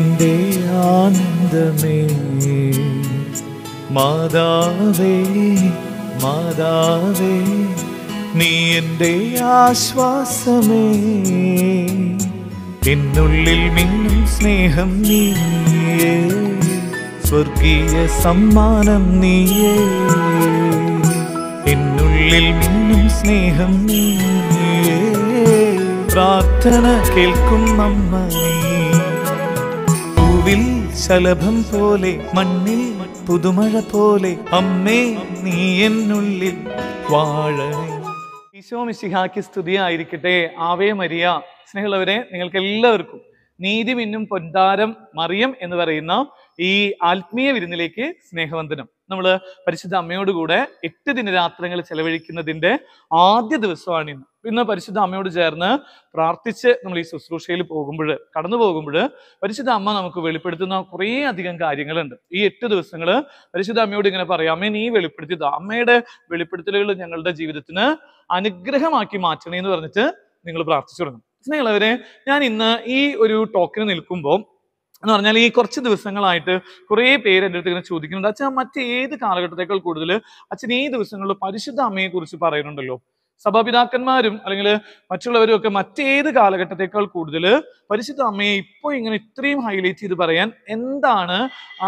എൻ്റെ ആനന്ദമേ മാതാവേ മാതാവേ നീ എൻ്റെ ആശ്വാസമേ എന്നുള്ളിൽ മിന്നും സ്നേഹം നീയേ സ്വർഗീയ സമ്മാനം നീയേ എന്നുള്ളിൽ മിന്നും സ്നേഹം നീയേ പ്രാർത്ഥന കേൾക്കും അമ്മ ശലഭം പോലെ മണ്ണിൽ പുതുമഴ പോലെ അമ്മേ നീ എന്നുള്ളിൽ വാഴണേ ഈശോ മിശിഹാക്ക് സ്തുതിയായിരിക്കട്ടെ ആവേ മരിയ സ്നേഹമുള്ളവരെ നിങ്ങൾക്ക് എല്ലാവർക്കും നീതി മിന്നും പൊന്താരം മറിയം എന്ന് പറയുന്ന ഈ ആത്മീയ വിരുന്നിലേക്ക് സ്നേഹവന്ദനം നമ്മൾ പരിശുദ്ധ അമ്മയോട് കൂടെ എട്ട് ദിനരാത്രങ്ങൾ ചെലവഴിക്കുന്നതിൻ്റെ ആദ്യ ദിവസമാണ് ഇന്ന് ഇന്ന് പരിശുദ്ധ അമ്മയോട് ചേർന്ന് പ്രാർത്ഥിച്ച് നമ്മൾ ഈ ശുശ്രൂഷയിൽ പോകുമ്പോൾ കടന്നു പോകുമ്പോൾ പരിശുദ്ധ അമ്മ നമുക്ക് വെളിപ്പെടുത്തുന്ന കുറേ അധികം കാര്യങ്ങളുണ്ട് ഈ എട്ട് ദിവസങ്ങൾ പരിശുദ്ധ അമ്മയോട് ഇങ്ങനെ പറയാം അമ്മേ നീ വെളിപ്പെടുത്തിയത് അമ്മയുടെ വെളിപ്പെടുത്തലുകൾ ഞങ്ങളുടെ ജീവിതത്തിന് അനുഗ്രഹമാക്കി മാറ്റണേ എന്ന് പറഞ്ഞിട്ട് നിങ്ങൾ പ്രാർത്ഥിച്ചു തുടങ്ങും സ്നേഹമുള്ളവരെ ഞാൻ ഇന്ന് ഈ ഒരു ടോക്കിന് നിൽക്കുമ്പോൾ എന്ന് പറഞ്ഞാൽ ഈ കുറച്ച് ദിവസങ്ങളായിട്ട് കുറേ പേര് എൻ്റെ അടുത്ത് ഇങ്ങനെ ചോദിക്കുന്നുണ്ട് അച്ഛൻ മറ്റേത് കാലഘട്ടത്തേക്കാൾ കൂടുതൽ അച്ഛൻ ഈ ദിവസങ്ങളിൽ പരിശുദ്ധ അമ്മയെക്കുറിച്ച് പറയുന്നുണ്ടല്ലോ സഭാപിതാക്കന്മാരും അല്ലെങ്കിൽ മറ്റുള്ളവരും ഒക്കെ മറ്റേത് കാലഘട്ടത്തേക്കാൾ കൂടുതൽ പരിശുദ്ധ അമ്മയെ ഇപ്പോൾ ഇങ്ങനെ ഇത്രയും ഹൈലൈറ്റ് ചെയ്ത് പറയാൻ എന്താണ്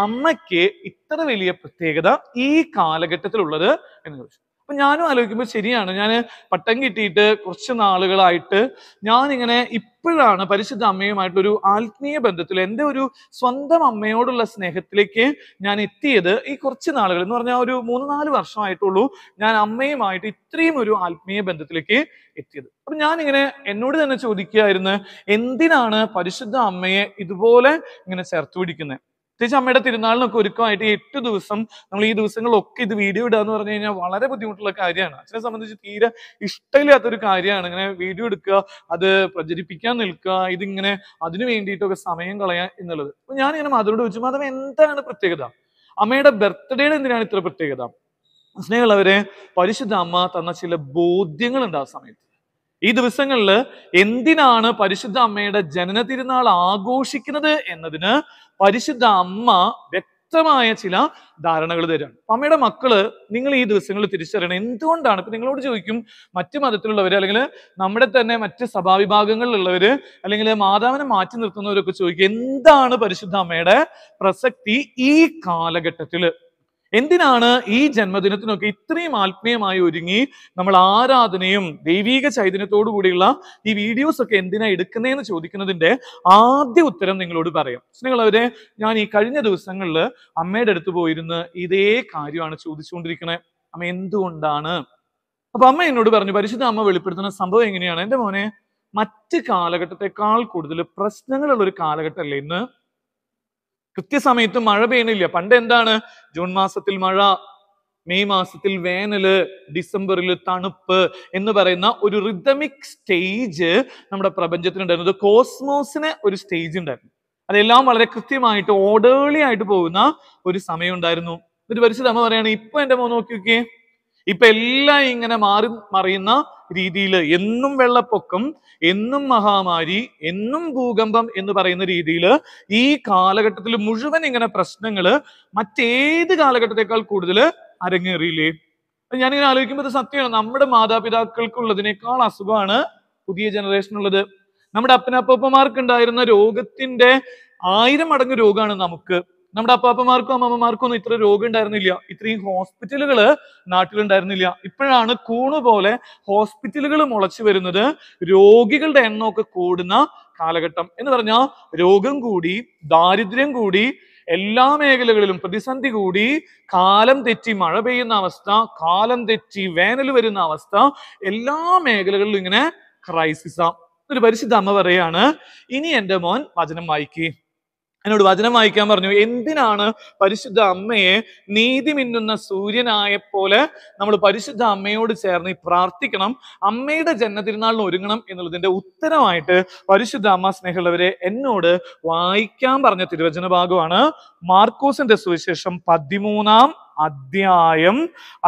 അമ്മയ്ക്ക് ഇത്ര വലിയ പ്രത്യേകത ഈ കാലഘട്ടത്തിലുള്ളത് എന്ന് ചോദിച്ചു അപ്പം ഞാനും ആലോചിക്കുമ്പോൾ ശരിയാണ് ഞാൻ പട്ടം കിട്ടിയിട്ട് കുറച്ച് നാളുകളായിട്ട് ഞാനിങ്ങനെ ഇപ്പോഴാണ് പരിശുദ്ധ അമ്മയുമായിട്ടൊരു ആത്മീയ ബന്ധത്തിൽ എൻ്റെ ഒരു സ്വന്തം അമ്മയോടുള്ള സ്നേഹത്തിലേക്ക് ഞാൻ എത്തിയത് ഈ കുറച്ച് നാളുകൾ എന്ന് പറഞ്ഞാൽ ഒരു മൂന്ന് നാല് വർഷമായിട്ടുള്ളൂ ഞാൻ അമ്മയുമായിട്ട് ഇത്രയും ഒരു ആത്മീയ ബന്ധത്തിലേക്ക് എത്തിയത് അപ്പം ഞാനിങ്ങനെ എന്നോട് തന്നെ ചോദിക്കുകയായിരുന്നു എന്തിനാണ് പരിശുദ്ധ അമ്മയെ ഇതുപോലെ ഇങ്ങനെ ചേർത്ത് പിടിക്കുന്നത് പ്രത്യേകിച്ച് അമ്മയുടെ തിരുനാളിനൊക്കെ ഒരുക്കമായിട്ട് എട്ട് ദിവസം നമ്മൾ ഈ ദിവസങ്ങളിലൊക്കെ ഇത് വീഡിയോ ഇടുക എന്ന് പറഞ്ഞു കഴിഞ്ഞാൽ വളരെ ബുദ്ധിമുട്ടുള്ള കാര്യമാണ് അച്ഛനെ സംബന്ധിച്ച് തീരെ ഇഷ്ടമില്ലാത്തൊരു കാര്യമാണ് ഇങ്ങനെ വീഡിയോ എടുക്കുക അത് പ്രചരിപ്പിക്കാൻ നിൽക്കുക ഇതിങ്ങനെ അതിനു വേണ്ടിയിട്ടൊക്കെ സമയം കളയാൻ എന്നുള്ളത് അപ്പൊ ഞാനിങ്ങനെ മാധവരോട് ചോദിച്ചു മാധവ എന്താണ് പ്രത്യേകത അമ്മയുടെ ബർത്ത്ഡേയുടെ എന്തിനാണ് ഇത്ര പ്രത്യേകത സ്നേഹമുള്ളവരെ പരിശുദ്ധ അമ്മ തന്ന ചില ബോധ്യങ്ങൾ ഉണ്ട് ആ സമയത്ത് ഈ ദിവസങ്ങളിൽ എന്തിനാണ് പരിശുദ്ധ അമ്മയുടെ ജനന തിരുനാൾ ആഘോഷിക്കുന്നത് എന്നതിന് പരിശുദ്ധ അമ്മ വ്യക്തമായ ചില ധാരണകൾ തരാണ് അമ്മയുടെ മക്കള് നിങ്ങൾ ഈ ദിവസങ്ങളിൽ തിരിച്ചറിയണം എന്തുകൊണ്ടാണ് ഇപ്പൊ നിങ്ങളോട് ചോദിക്കും മറ്റു മതത്തിലുള്ളവർ അല്ലെങ്കിൽ നമ്മുടെ തന്നെ മറ്റ് സഭാവിഭാഗങ്ങളിലുള്ളവര് അല്ലെങ്കിൽ മാതാവിനെ മാറ്റി നിർത്തുന്നവരൊക്കെ ചോദിക്കും എന്താണ് പരിശുദ്ധ അമ്മയുടെ പ്രസക്തി ഈ കാലഘട്ടത്തില് എന്തിനാണ് ഈ ജന്മദിനത്തിനൊക്കെ ഇത്രയും ആത്മീയമായി ഒരുങ്ങി നമ്മൾ ആരാധനയും ദൈവീക ചൈതന്യത്തോടു കൂടിയുള്ള ഈ വീഡിയോസ് ഒക്കെ എന്തിനാ എടുക്കുന്നതെന്ന് ചോദിക്കുന്നതിന്റെ ആദ്യ ഉത്തരം നിങ്ങളോട് പറയാം അവരെ ഞാൻ ഈ കഴിഞ്ഞ ദിവസങ്ങളിൽ അമ്മയുടെ അടുത്ത് പോയിരുന്ന് ഇതേ കാര്യമാണ് ചോദിച്ചുകൊണ്ടിരിക്കുന്നത് അമ്മ എന്തുകൊണ്ടാണ് അപ്പൊ അമ്മ എന്നോട് പറഞ്ഞു പരിശുദ്ധ അമ്മ വെളിപ്പെടുത്തുന്ന സംഭവം എങ്ങനെയാണ് എൻ്റെ മോനെ മറ്റ് കാലഘട്ടത്തെക്കാൾ കൂടുതൽ പ്രശ്നങ്ങളുള്ള ഒരു കാലഘട്ടമല്ലേ ഇന്ന് കൃത്യസമയത്ത് മഴ പെയ്യണില്ല പണ്ട് എന്താണ് ജൂൺ മാസത്തിൽ മഴ മെയ് മാസത്തിൽ വേനല് ഡിസംബറിൽ തണുപ്പ് എന്ന് പറയുന്ന ഒരു റിതമിക് സ്റ്റേജ് നമ്മുടെ പ്രപഞ്ചത്തിനുണ്ടായിരുന്നത് കോസ്മോസിന് ഒരു സ്റ്റേജ് ഉണ്ടായിരുന്നു അതെല്ലാം വളരെ കൃത്യമായിട്ട് ഓടേളി ആയിട്ട് പോകുന്ന ഒരു സമയം ഉണ്ടായിരുന്നു എന്നിട്ട് പരിശുദ്ധ അമ്മ പറയാണ് ഇപ്പൊ എന്റെ മോൻ നോക്കി നോക്കിയേ ഇപ്പൊ എല്ലാം ഇങ്ങനെ മാറി മറിയുന്ന രീതിയിൽ എന്നും വെള്ളപ്പൊക്കം എന്നും മഹാമാരി എന്നും ഭൂകമ്പം എന്ന് പറയുന്ന രീതിയിൽ ഈ കാലഘട്ടത്തിൽ മുഴുവൻ ഇങ്ങനെ പ്രശ്നങ്ങൾ മറ്റേത് കാലഘട്ടത്തെക്കാൾ കൂടുതൽ അരങ്ങേറിയില്ലേ ഞാനിങ്ങനെ ആലോചിക്കുമ്പോൾ ഇത് സത്യമാണ് നമ്മുടെ മാതാപിതാക്കൾക്കുള്ളതിനേക്കാൾ അസുഖമാണ് പുതിയ ജനറേഷനുള്ളത് നമ്മുടെ ഉണ്ടായിരുന്ന രോഗത്തിന്റെ ആയിരം മടങ്ങ് രോഗമാണ് നമുക്ക് നമ്മുടെ അപ്പാപ്പമാർക്കും അമ്മമ്മമാർക്കും ഒന്നും ഇത്ര രോഗം ഉണ്ടായിരുന്നില്ല ഇത്രയും ഹോസ്പിറ്റലുകൾ നാട്ടിലുണ്ടായിരുന്നില്ല ഇപ്പോഴാണ് കൂണു പോലെ ഹോസ്പിറ്റലുകൾ മുളച്ചു വരുന്നത് രോഗികളുടെ എണ്ണമൊക്കെ കൂടുന്ന കാലഘട്ടം എന്ന് പറഞ്ഞാൽ രോഗം കൂടി ദാരിദ്ര്യം കൂടി എല്ലാ മേഖലകളിലും പ്രതിസന്ധി കൂടി കാലം തെറ്റി മഴ പെയ്യുന്ന അവസ്ഥ കാലം തെറ്റി വേനൽ വരുന്ന അവസ്ഥ എല്ലാ മേഖലകളിലും ഇങ്ങനെ ക്രൈസിസാ ഒരു പരിശുദ്ധ അമ്മ പറയാണ് ഇനി എന്റെ മോൻ വചനം വായിക്കുകയും എന്നോട് വചനം വായിക്കാൻ പറഞ്ഞു എന്തിനാണ് പരിശുദ്ധ അമ്മയെ നീതി മിന്നുന്ന സൂര്യനായ പോലെ നമ്മൾ പരിശുദ്ധ അമ്മയോട് ചേർന്ന് പ്രാർത്ഥിക്കണം അമ്മയുടെ ജന്മതിരുന്നാളിന് ഒരുങ്ങണം എന്നുള്ളതിന്റെ ഉത്തരമായിട്ട് പരിശുദ്ധ അമ്മ സ്നേഹമുള്ളവരെ എന്നോട് വായിക്കാൻ പറഞ്ഞ തിരുവചന ഭാഗമാണ് മാർക്കോസിന്റെ സുവിശേഷം പതിമൂന്നാം അധ്യായം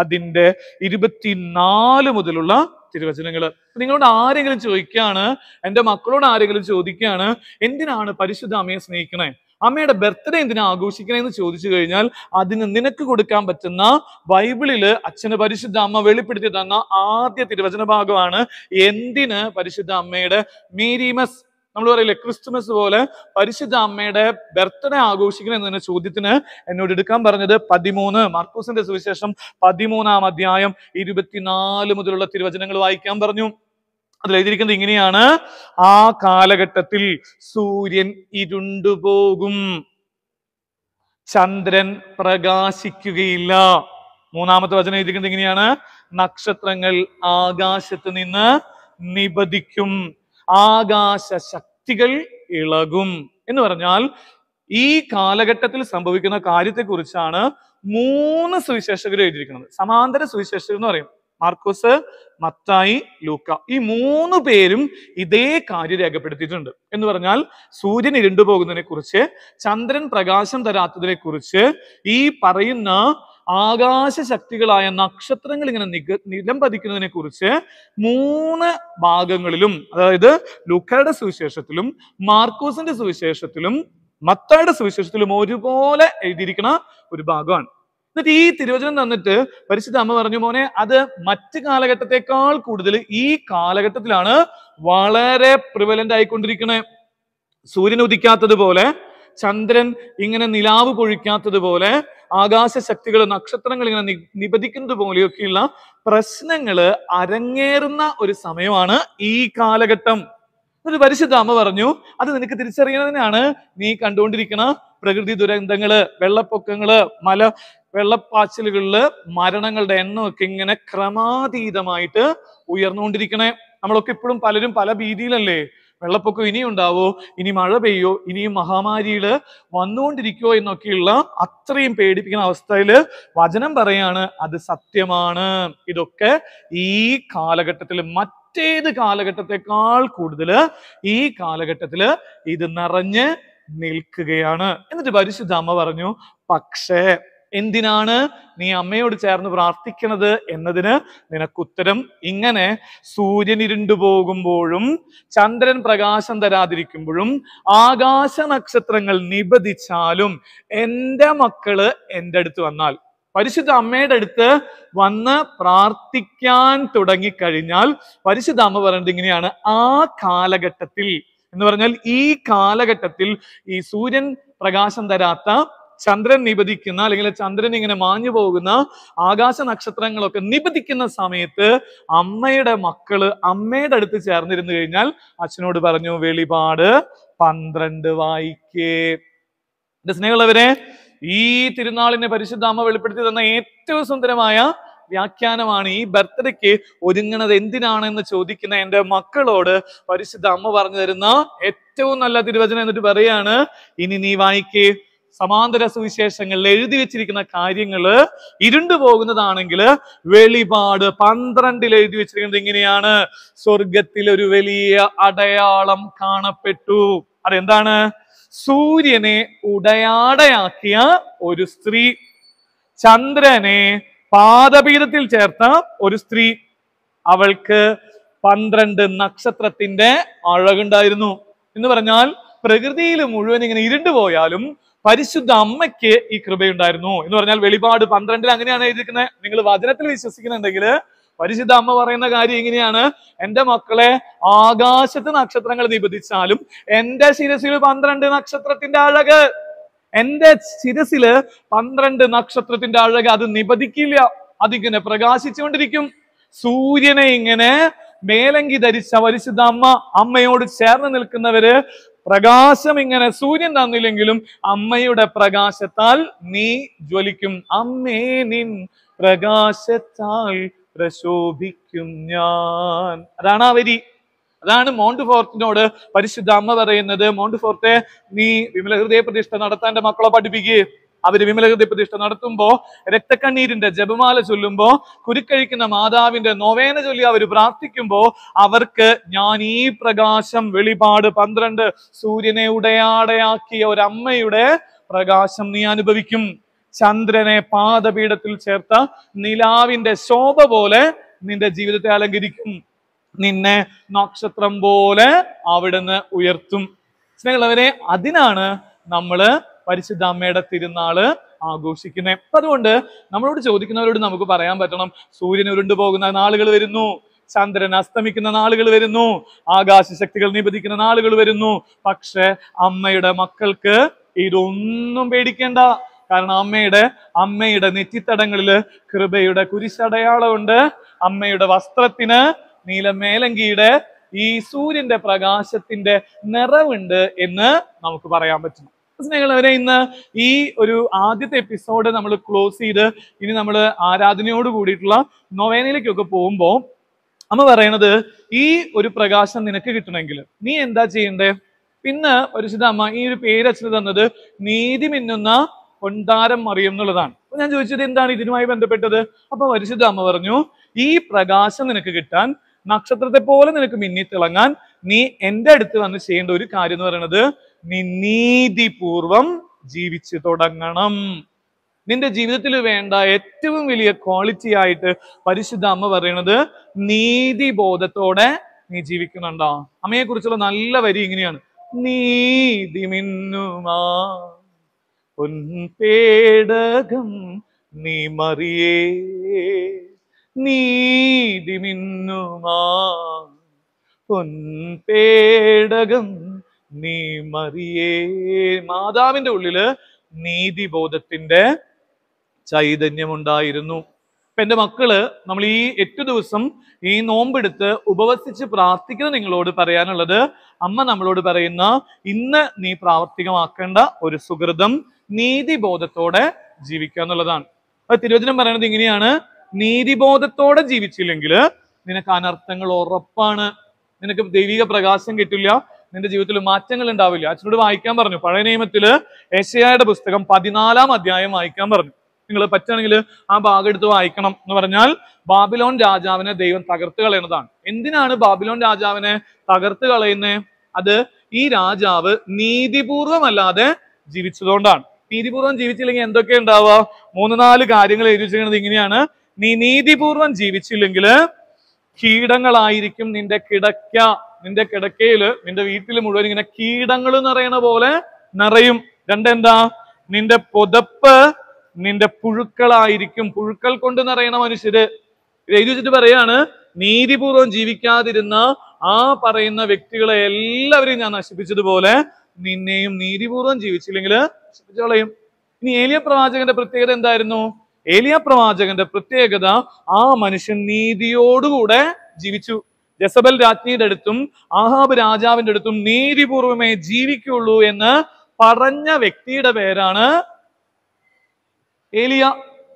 അതിന്റെ ഇരുപത്തിനാല് മുതലുള്ള തിരുവചനങ്ങൾ നിങ്ങളോട് ആരെങ്കിലും ചോദിക്കുകയാണ് എൻ്റെ മക്കളോട് ആരെങ്കിലും ചോദിക്കുകയാണ് എന്തിനാണ് പരിശുദ്ധ അമ്മയെ സ്നേഹിക്കണേ അമ്മയുടെ ബർത്ത്ഡേ എന്തിനാ ആഘോഷിക്കണേ എന്ന് ചോദിച്ചു കഴിഞ്ഞാൽ അതിന് നിനക്ക് കൊടുക്കാൻ പറ്റുന്ന ബൈബിളില് അച്ഛന് പരിശുദ്ധ അമ്മ വെളിപ്പെടുത്തി തന്ന ആദ്യ തിരുവചന ഭാഗമാണ് എന്തിന് പരിശുദ്ധ അമ്മയുടെ മീരീമസ് നമ്മൾ പറയില്ലേ ക്രിസ്തുമസ് പോലെ പരിശുദ്ധ അമ്മയുടെ ബർത്ത്ഡേ ആഘോഷിക്കണം എന്ന ചോദ്യത്തിന് എന്നോട് എടുക്കാൻ പറഞ്ഞത് പതിമൂന്ന് മാർക്കോസിന്റെ സുവിശേഷം പതിമൂന്നാം അധ്യായം ഇരുപത്തിനാല് മുതലുള്ള തിരുവചനങ്ങൾ വായിക്കാൻ പറഞ്ഞു അതിൽ എഴുതിയിരിക്കുന്നത് ഇങ്ങനെയാണ് ആ കാലഘട്ടത്തിൽ സൂര്യൻ ഇരുണ്ടുപോകും ചന്ദ്രൻ പ്രകാശിക്കുകയില്ല മൂന്നാമത്തെ വചനം എഴുതിക്കുന്നത് ഇങ്ങനെയാണ് നക്ഷത്രങ്ങൾ ആകാശത്ത് നിന്ന് നിബദിക്കും ആകാശ ശക്തികൾ ഇളകും എന്ന് പറഞ്ഞാൽ ഈ കാലഘട്ടത്തിൽ സംഭവിക്കുന്ന കാര്യത്തെക്കുറിച്ചാണ് മൂന്ന് സുവിശേഷകർ എഴുതിയിരിക്കുന്നത് സമാന്തര സുവിശേഷകർ എന്ന് പറയും മാർക്കോസ് മത്തായി ലൂക്ക ഈ മൂന്ന് പേരും ഇതേ കാര്യം രേഖപ്പെടുത്തിയിട്ടുണ്ട് എന്ന് പറഞ്ഞാൽ സൂര്യൻ ഇരുണ്ടു പോകുന്നതിനെ കുറിച്ച് ചന്ദ്രൻ പ്രകാശം തരാത്തതിനെ കുറിച്ച് ഈ പറയുന്ന ആകാശ ശക്തികളായ നക്ഷത്രങ്ങൾ ഇങ്ങനെ നിക നിലം പതിക്കുന്നതിനെ കുറിച്ച് മൂന്ന് ഭാഗങ്ങളിലും അതായത് ലുക്കയുടെ സുവിശേഷത്തിലും മാർക്കോസിന്റെ സുവിശേഷത്തിലും മത്തയുടെ സുവിശേഷത്തിലും ഒരുപോലെ എഴുതിയിരിക്കുന്ന ഒരു ഭാഗമാണ് എന്നിട്ട് ഈ തിരുവചനം തന്നിട്ട് പരിശുദ്ധ അമ്മ പറഞ്ഞു മോനെ അത് മറ്റ് കാലഘട്ടത്തെക്കാൾ കൂടുതൽ ഈ കാലഘട്ടത്തിലാണ് വളരെ പ്രിവലന്റ് ആയിക്കൊണ്ടിരിക്കുന്നത് സൂര്യൻ ഉദിക്കാത്തതുപോലെ ചന്ദ്രൻ ഇങ്ങനെ നിലാവ് പൊഴിക്കാത്തതുപോലെ ആകാശ ശക്തികൾ നക്ഷത്രങ്ങൾ ഇങ്ങനെ നിപതിക്കുന്നത് പോലെയൊക്കെയുള്ള പ്രശ്നങ്ങൾ അരങ്ങേറുന്ന ഒരു സമയമാണ് ഈ കാലഘട്ടം എന്നിട്ട് പരിശുദ്ധ അമ്മ പറഞ്ഞു അത് നിനക്ക് തിരിച്ചറിയുന്നതിനാണ് നീ കണ്ടുകൊണ്ടിരിക്കുന്ന പ്രകൃതി ദുരന്തങ്ങള് വെള്ളപ്പൊക്കങ്ങള് മല വെള്ളപ്പാച്ചിലുകളിൽ മരണങ്ങളുടെ എണ്ണമൊക്കെ ഇങ്ങനെ ക്രമാതീതമായിട്ട് ഉയർന്നുകൊണ്ടിരിക്കണേ നമ്മളൊക്കെ ഇപ്പോഴും പലരും പല ഭീതിയിലല്ലേ വെള്ളപ്പൊക്കം ഇനിയും ഉണ്ടാവോ ഇനി മഴ പെയ്യോ ഇനിയും മഹാമാരിയിൽ വന്നുകൊണ്ടിരിക്കോ എന്നൊക്കെയുള്ള അത്രയും പേടിപ്പിക്കുന്ന അവസ്ഥയിൽ വചനം പറയാണ് അത് സത്യമാണ് ഇതൊക്കെ ഈ കാലഘട്ടത്തിൽ മറ്റേത് കാലഘട്ടത്തെക്കാൾ കൂടുതൽ ഈ കാലഘട്ടത്തിൽ ഇത് നിറഞ്ഞ് നിൽക്കുകയാണ് എന്നിട്ട് പരിശുദ്ധ അമ്മ പറഞ്ഞു പക്ഷേ എന്തിനാണ് നീ അമ്മയോട് ചേർന്ന് പ്രാർത്ഥിക്കുന്നത് എന്നതിന് നിനക്കുത്തരം ഇങ്ങനെ സൂര്യൻ ഇരുണ്ടു പോകുമ്പോഴും ചന്ദ്രൻ പ്രകാശം തരാതിരിക്കുമ്പോഴും ആകാശ നക്ഷത്രങ്ങൾ നിബദിച്ചാലും എൻ്റെ മക്കള് എൻ്റെ അടുത്ത് വന്നാൽ പരിശുദ്ധ അമ്മയുടെ അടുത്ത് വന്ന് പ്രാർത്ഥിക്കാൻ തുടങ്ങിക്കഴിഞ്ഞാൽ പരിശുദ്ധ അമ്മ പറയുന്നത് ഇങ്ങനെയാണ് ആ കാലഘട്ടത്തിൽ എന്ന് പറഞ്ഞാൽ ഈ കാലഘട്ടത്തിൽ ഈ സൂര്യൻ പ്രകാശം തരാത്ത ചന്ദ്രൻ നിപതിക്കുന്ന അല്ലെങ്കിൽ ചന്ദ്രൻ ഇങ്ങനെ മാഞ്ഞു പോകുന്ന ആകാശ നക്ഷത്രങ്ങളൊക്കെ നിപതിക്കുന്ന സമയത്ത് അമ്മയുടെ മക്കള് അമ്മയുടെ അടുത്ത് ചേർന്നിരുന്നു കഴിഞ്ഞാൽ അച്ഛനോട് പറഞ്ഞു വെളിപാട് പന്ത്രണ്ട് വായിക്കേ എന്റെ സ്നേഹമുള്ളവരെ ഈ തിരുനാളിനെ പരിശുദ്ധ അമ്മ വെളിപ്പെടുത്തി തന്ന ഏറ്റവും സുന്ദരമായ വ്യാഖ്യാനമാണ് ഈ ബർത്ത്ഡേക്ക് ഒരുങ്ങുന്നത് എന്തിനാണെന്ന് ചോദിക്കുന്ന എൻ്റെ മക്കളോട് പരിശുദ്ധ അമ്മ പറഞ്ഞു തരുന്ന ഏറ്റവും നല്ല തിരുവചനം എന്നിട്ട് പറയാണ് ഇനി നീ വായിക്കേ സമാന്തര സുവിശേഷങ്ങളിൽ എഴുതി വെച്ചിരിക്കുന്ന കാര്യങ്ങൾ ഇരുണ്ടു പോകുന്നതാണെങ്കിൽ വെളിപാട് പന്ത്രണ്ടിൽ എഴുതി വെച്ചിരിക്കുന്നത് ഇങ്ങനെയാണ് സ്വർഗത്തിൽ ഒരു വലിയ അടയാളം കാണപ്പെട്ടു അതെന്താണ് സൂര്യനെ ഉടയാടയാക്കിയ ഒരു സ്ത്രീ ചന്ദ്രനെ പാദപീഠത്തിൽ ചേർത്ത ഒരു സ്ത്രീ അവൾക്ക് പന്ത്രണ്ട് നക്ഷത്രത്തിന്റെ അഴകുണ്ടായിരുന്നു എന്ന് പറഞ്ഞാൽ പ്രകൃതിയിൽ മുഴുവൻ ഇങ്ങനെ പോയാലും പരിശുദ്ധ അമ്മയ്ക്ക് ഈ കൃപയുണ്ടായിരുന്നു എന്ന് പറഞ്ഞാൽ വെളിപാട് പന്ത്രണ്ടിൽ അങ്ങനെയാണ് എഴുതിയിരിക്കുന്നത് നിങ്ങൾ വചനത്തിൽ വിശ്വസിക്കുന്നുണ്ടെങ്കിൽ പരിശുദ്ധ അമ്മ പറയുന്ന കാര്യം ഇങ്ങനെയാണ് എൻ്റെ മക്കളെ ആകാശത്ത് നക്ഷത്രങ്ങൾ നിബന്ധിച്ചാലും എൻ്റെ ശിരസിൽ പന്ത്രണ്ട് നക്ഷത്രത്തിന്റെ അഴക് എൻ്റെ ശിരസില് പന്ത്രണ്ട് നക്ഷത്രത്തിന്റെ അഴക് അത് നിബന്ധിക്കില്ല അതിങ്ങനെ പ്രകാശിച്ചുകൊണ്ടിരിക്കും സൂര്യനെ ഇങ്ങനെ മേലങ്കി ധരിച്ച പരിശുദ്ധ അമ്മ അമ്മയോട് ചേർന്ന് നിൽക്കുന്നവര് പ്രകാശം ഇങ്ങനെ സൂര്യൻ തന്നില്ലെങ്കിലും അമ്മയുടെ പ്രകാശത്താൽ നീ ജ്വലിക്കും അമ്മേ നിൻ പ്രകാശത്താൽ പ്രശോഭിക്കും ഞാൻ അതാണ് അവരി അതാണ് മോണ്ട് ഫോർത്തിനോട് പരിശുദ്ധ അമ്മ പറയുന്നത് മോണ്ട് ഫോർത്തെ നീ വിമലഹൃദയ പ്രതിഷ്ഠ നടത്താൻ മക്കളെ പഠിപ്പിക്കുകയും അവർ വിമലഹൃദയ പ്രതിഷ്ഠ നടത്തുമ്പോൾ രക്തക്കണ്ണീരിന്റെ ജപമാല ചൊല്ലുമ്പോൾ കുരുക്കഴിക്കുന്ന മാതാവിന്റെ നോവേന ചൊല്ലി അവർ പ്രാർത്ഥിക്കുമ്പോ അവർക്ക് ഞാൻ ഈ പ്രകാശം വെളിപാട് പന്ത്രണ്ട് സൂര്യനെ ഉടയാടയാക്കിയ ഒരമ്മയുടെ പ്രകാശം നീ അനുഭവിക്കും ചന്ദ്രനെ പാദപീഠത്തിൽ ചേർത്ത നിലാവിന്റെ ശോഭ പോലെ നിന്റെ ജീവിതത്തെ അലങ്കരിക്കും നിന്നെ നക്ഷത്രം പോലെ അവിടുന്ന് ഉയർത്തും അവരെ അതിനാണ് നമ്മൾ പരിശുദ്ധ അമ്മയുടെ തിരുനാള് ആഘോഷിക്കുന്നത് അതുകൊണ്ട് നമ്മളോട് ചോദിക്കുന്നവരോട് നമുക്ക് പറയാൻ പറ്റണം സൂര്യൻ ഉരുണ്ടു പോകുന്ന നാളുകൾ വരുന്നു ചന്ദ്രൻ അസ്തമിക്കുന്ന നാളുകൾ വരുന്നു ആകാശ ശക്തികൾ നിപതിക്കുന്ന നാളുകൾ വരുന്നു പക്ഷെ അമ്മയുടെ മക്കൾക്ക് ഇതൊന്നും പേടിക്കേണ്ട കാരണം അമ്മയുടെ അമ്മയുടെ നെറ്റിത്തടങ്ങളില് കൃപയുടെ കുരിശടയാളമുണ്ട് അമ്മയുടെ വസ്ത്രത്തിന് നീലമേലങ്കിയുടെ ഈ സൂര്യന്റെ പ്രകാശത്തിന്റെ നിറവുണ്ട് എന്ന് നമുക്ക് പറയാൻ പറ്റും സ്നേഹങ്ങളവരെ ഇന്ന് ഈ ഒരു ആദ്യത്തെ എപ്പിസോഡ് നമ്മൾ ക്ലോസ് ചെയ്ത് ഇനി നമ്മൾ ആരാധനയോട് കൂടിയിട്ടുള്ള നൊവേനയിലേക്കൊക്കെ പോകുമ്പോൾ അമ്മ പറയണത് ഈ ഒരു പ്രകാശം നിനക്ക് കിട്ടണമെങ്കിൽ നീ എന്താ ചെയ്യണ്ടേ പിന്നെ പരിശുദ്ധ അമ്മ ഈ ഒരു പേര് അച്ഛന് തന്നത് നീതി മിന്നുന്ന കൊണ്ടാരം മറിയും എന്നുള്ളതാണ് അപ്പൊ ഞാൻ ചോദിച്ചത് എന്താണ് ഇതിനുമായി ബന്ധപ്പെട്ടത് അപ്പൊ പരിശുദ്ധ അമ്മ പറഞ്ഞു ഈ പ്രകാശം നിനക്ക് കിട്ടാൻ നക്ഷത്രത്തെ പോലെ നിനക്ക് മിന്നി തിളങ്ങാൻ നീ എന്റെ അടുത്ത് വന്ന് ചെയ്യേണ്ട ഒരു കാര്യം എന്ന് പറയുന്നത് നീ നീതിപൂർവം ജീവിച്ചു തുടങ്ങണം നിന്റെ ജീവിതത്തിൽ വേണ്ട ഏറ്റവും വലിയ ക്വാളിറ്റി ആയിട്ട് പരിശുദ്ധ അമ്മ പറയണത് നീതിബോധത്തോടെ നീ ജീവിക്കുന്നുണ്ടോ അമ്മയെ കുറിച്ചുള്ള നല്ല വരി ഇങ്ങനെയാണ് നീതി മിന്നുമാടകം നീ മറിയേ നീതി മിന്നുമാടകം നീ മറിയേ മാതാവിന്റെ ഉള്ളില് നീതിബോധത്തിന്റെ ചൈതന്യമുണ്ടായിരുന്നു ഇപ്പൊ എൻ്റെ മക്കള് നമ്മൾ ഈ എട്ട് ദിവസം ഈ നോമ്പെടുത്ത് ഉപവസിച്ച് പ്രാർത്ഥിക്കുന്ന നിങ്ങളോട് പറയാനുള്ളത് അമ്മ നമ്മളോട് പറയുന്ന ഇന്ന് നീ പ്രാവർത്തികമാക്കേണ്ട ഒരു സുഹൃതം നീതിബോധത്തോടെ ജീവിക്കുക എന്നുള്ളതാണ് അപ്പൊ തിരുവചനം പറയുന്നത് ഇങ്ങനെയാണ് നീതിബോധത്തോടെ ജീവിച്ചില്ലെങ്കിൽ നിനക്ക് അനർത്ഥങ്ങൾ ഉറപ്പാണ് നിനക്ക് ദൈവിക പ്രകാശം കിട്ടില്ല നിന്റെ ജീവിതത്തിൽ മാറ്റങ്ങൾ ഉണ്ടാവില്ല അച്ഛനോട് വായിക്കാൻ പറഞ്ഞു പഴയ നിയമത്തില് ഏഷ്യായുടെ പുസ്തകം പതിനാലാം അധ്യായം വായിക്കാൻ പറഞ്ഞു നിങ്ങൾ പറ്റുകയാണെങ്കിൽ ആ ഭാഗം എടുത്ത് വായിക്കണം എന്ന് പറഞ്ഞാൽ ബാബിലോൺ രാജാവിനെ ദൈവം തകർത്ത് കളയുന്നതാണ് എന്തിനാണ് ബാബിലോൺ രാജാവിനെ തകർത്ത് കളയുന്നത് അത് ഈ രാജാവ് നീതിപൂർവമല്ലാതെ ജീവിച്ചതുകൊണ്ടാണ് നീതിപൂർവം ജീവിച്ചില്ലെങ്കിൽ എന്തൊക്കെ ഉണ്ടാവുക മൂന്ന് നാല് കാര്യങ്ങൾ എഴുതിച്ചിരിക്കുന്നത് ഇങ്ങനെയാണ് നീ നീതിപൂർവം ജീവിച്ചില്ലെങ്കിൽ കീടങ്ങളായിരിക്കും നിന്റെ കിടക്ക നിന്റെ കിടക്കയിൽ നിന്റെ വീട്ടിൽ മുഴുവൻ ഇങ്ങനെ കീടങ്ങൾ നിറയണ പോലെ നിറയും രണ്ടെന്താ നിന്റെ പൊതപ്പ് നിന്റെ പുഴുക്കളായിരിക്കും പുഴുക്കൾ കൊണ്ട് നിറയണ മനുഷ്യര് എഴുതി വെച്ചിട്ട് പറയാണ് നീതിപൂർവം ജീവിക്കാതിരുന്ന ആ പറയുന്ന വ്യക്തികളെ എല്ലാവരെയും ഞാൻ നശിപ്പിച്ചതുപോലെ നിന്നെയും നീതിപൂർവം ജീവിച്ചില്ലെങ്കിൽ നശിപ്പിച്ചോളയും ഇനി ഏലിയ പ്രവാചകന്റെ പ്രത്യേകത എന്തായിരുന്നു ഏലിയ പ്രവാചകന്റെ പ്രത്യേകത ആ മനുഷ്യൻ നീതിയോടുകൂടെ ജീവിച്ചു ജസബൽ രാജ്ഞിയുടെ അടുത്തും ആഹാബ് രാജാവിന്റെ അടുത്തും നീതിപൂർവമേ ജീവിക്കുള്ളൂ എന്ന് പറഞ്ഞ വ്യക്തിയുടെ പേരാണ് ഏലിയ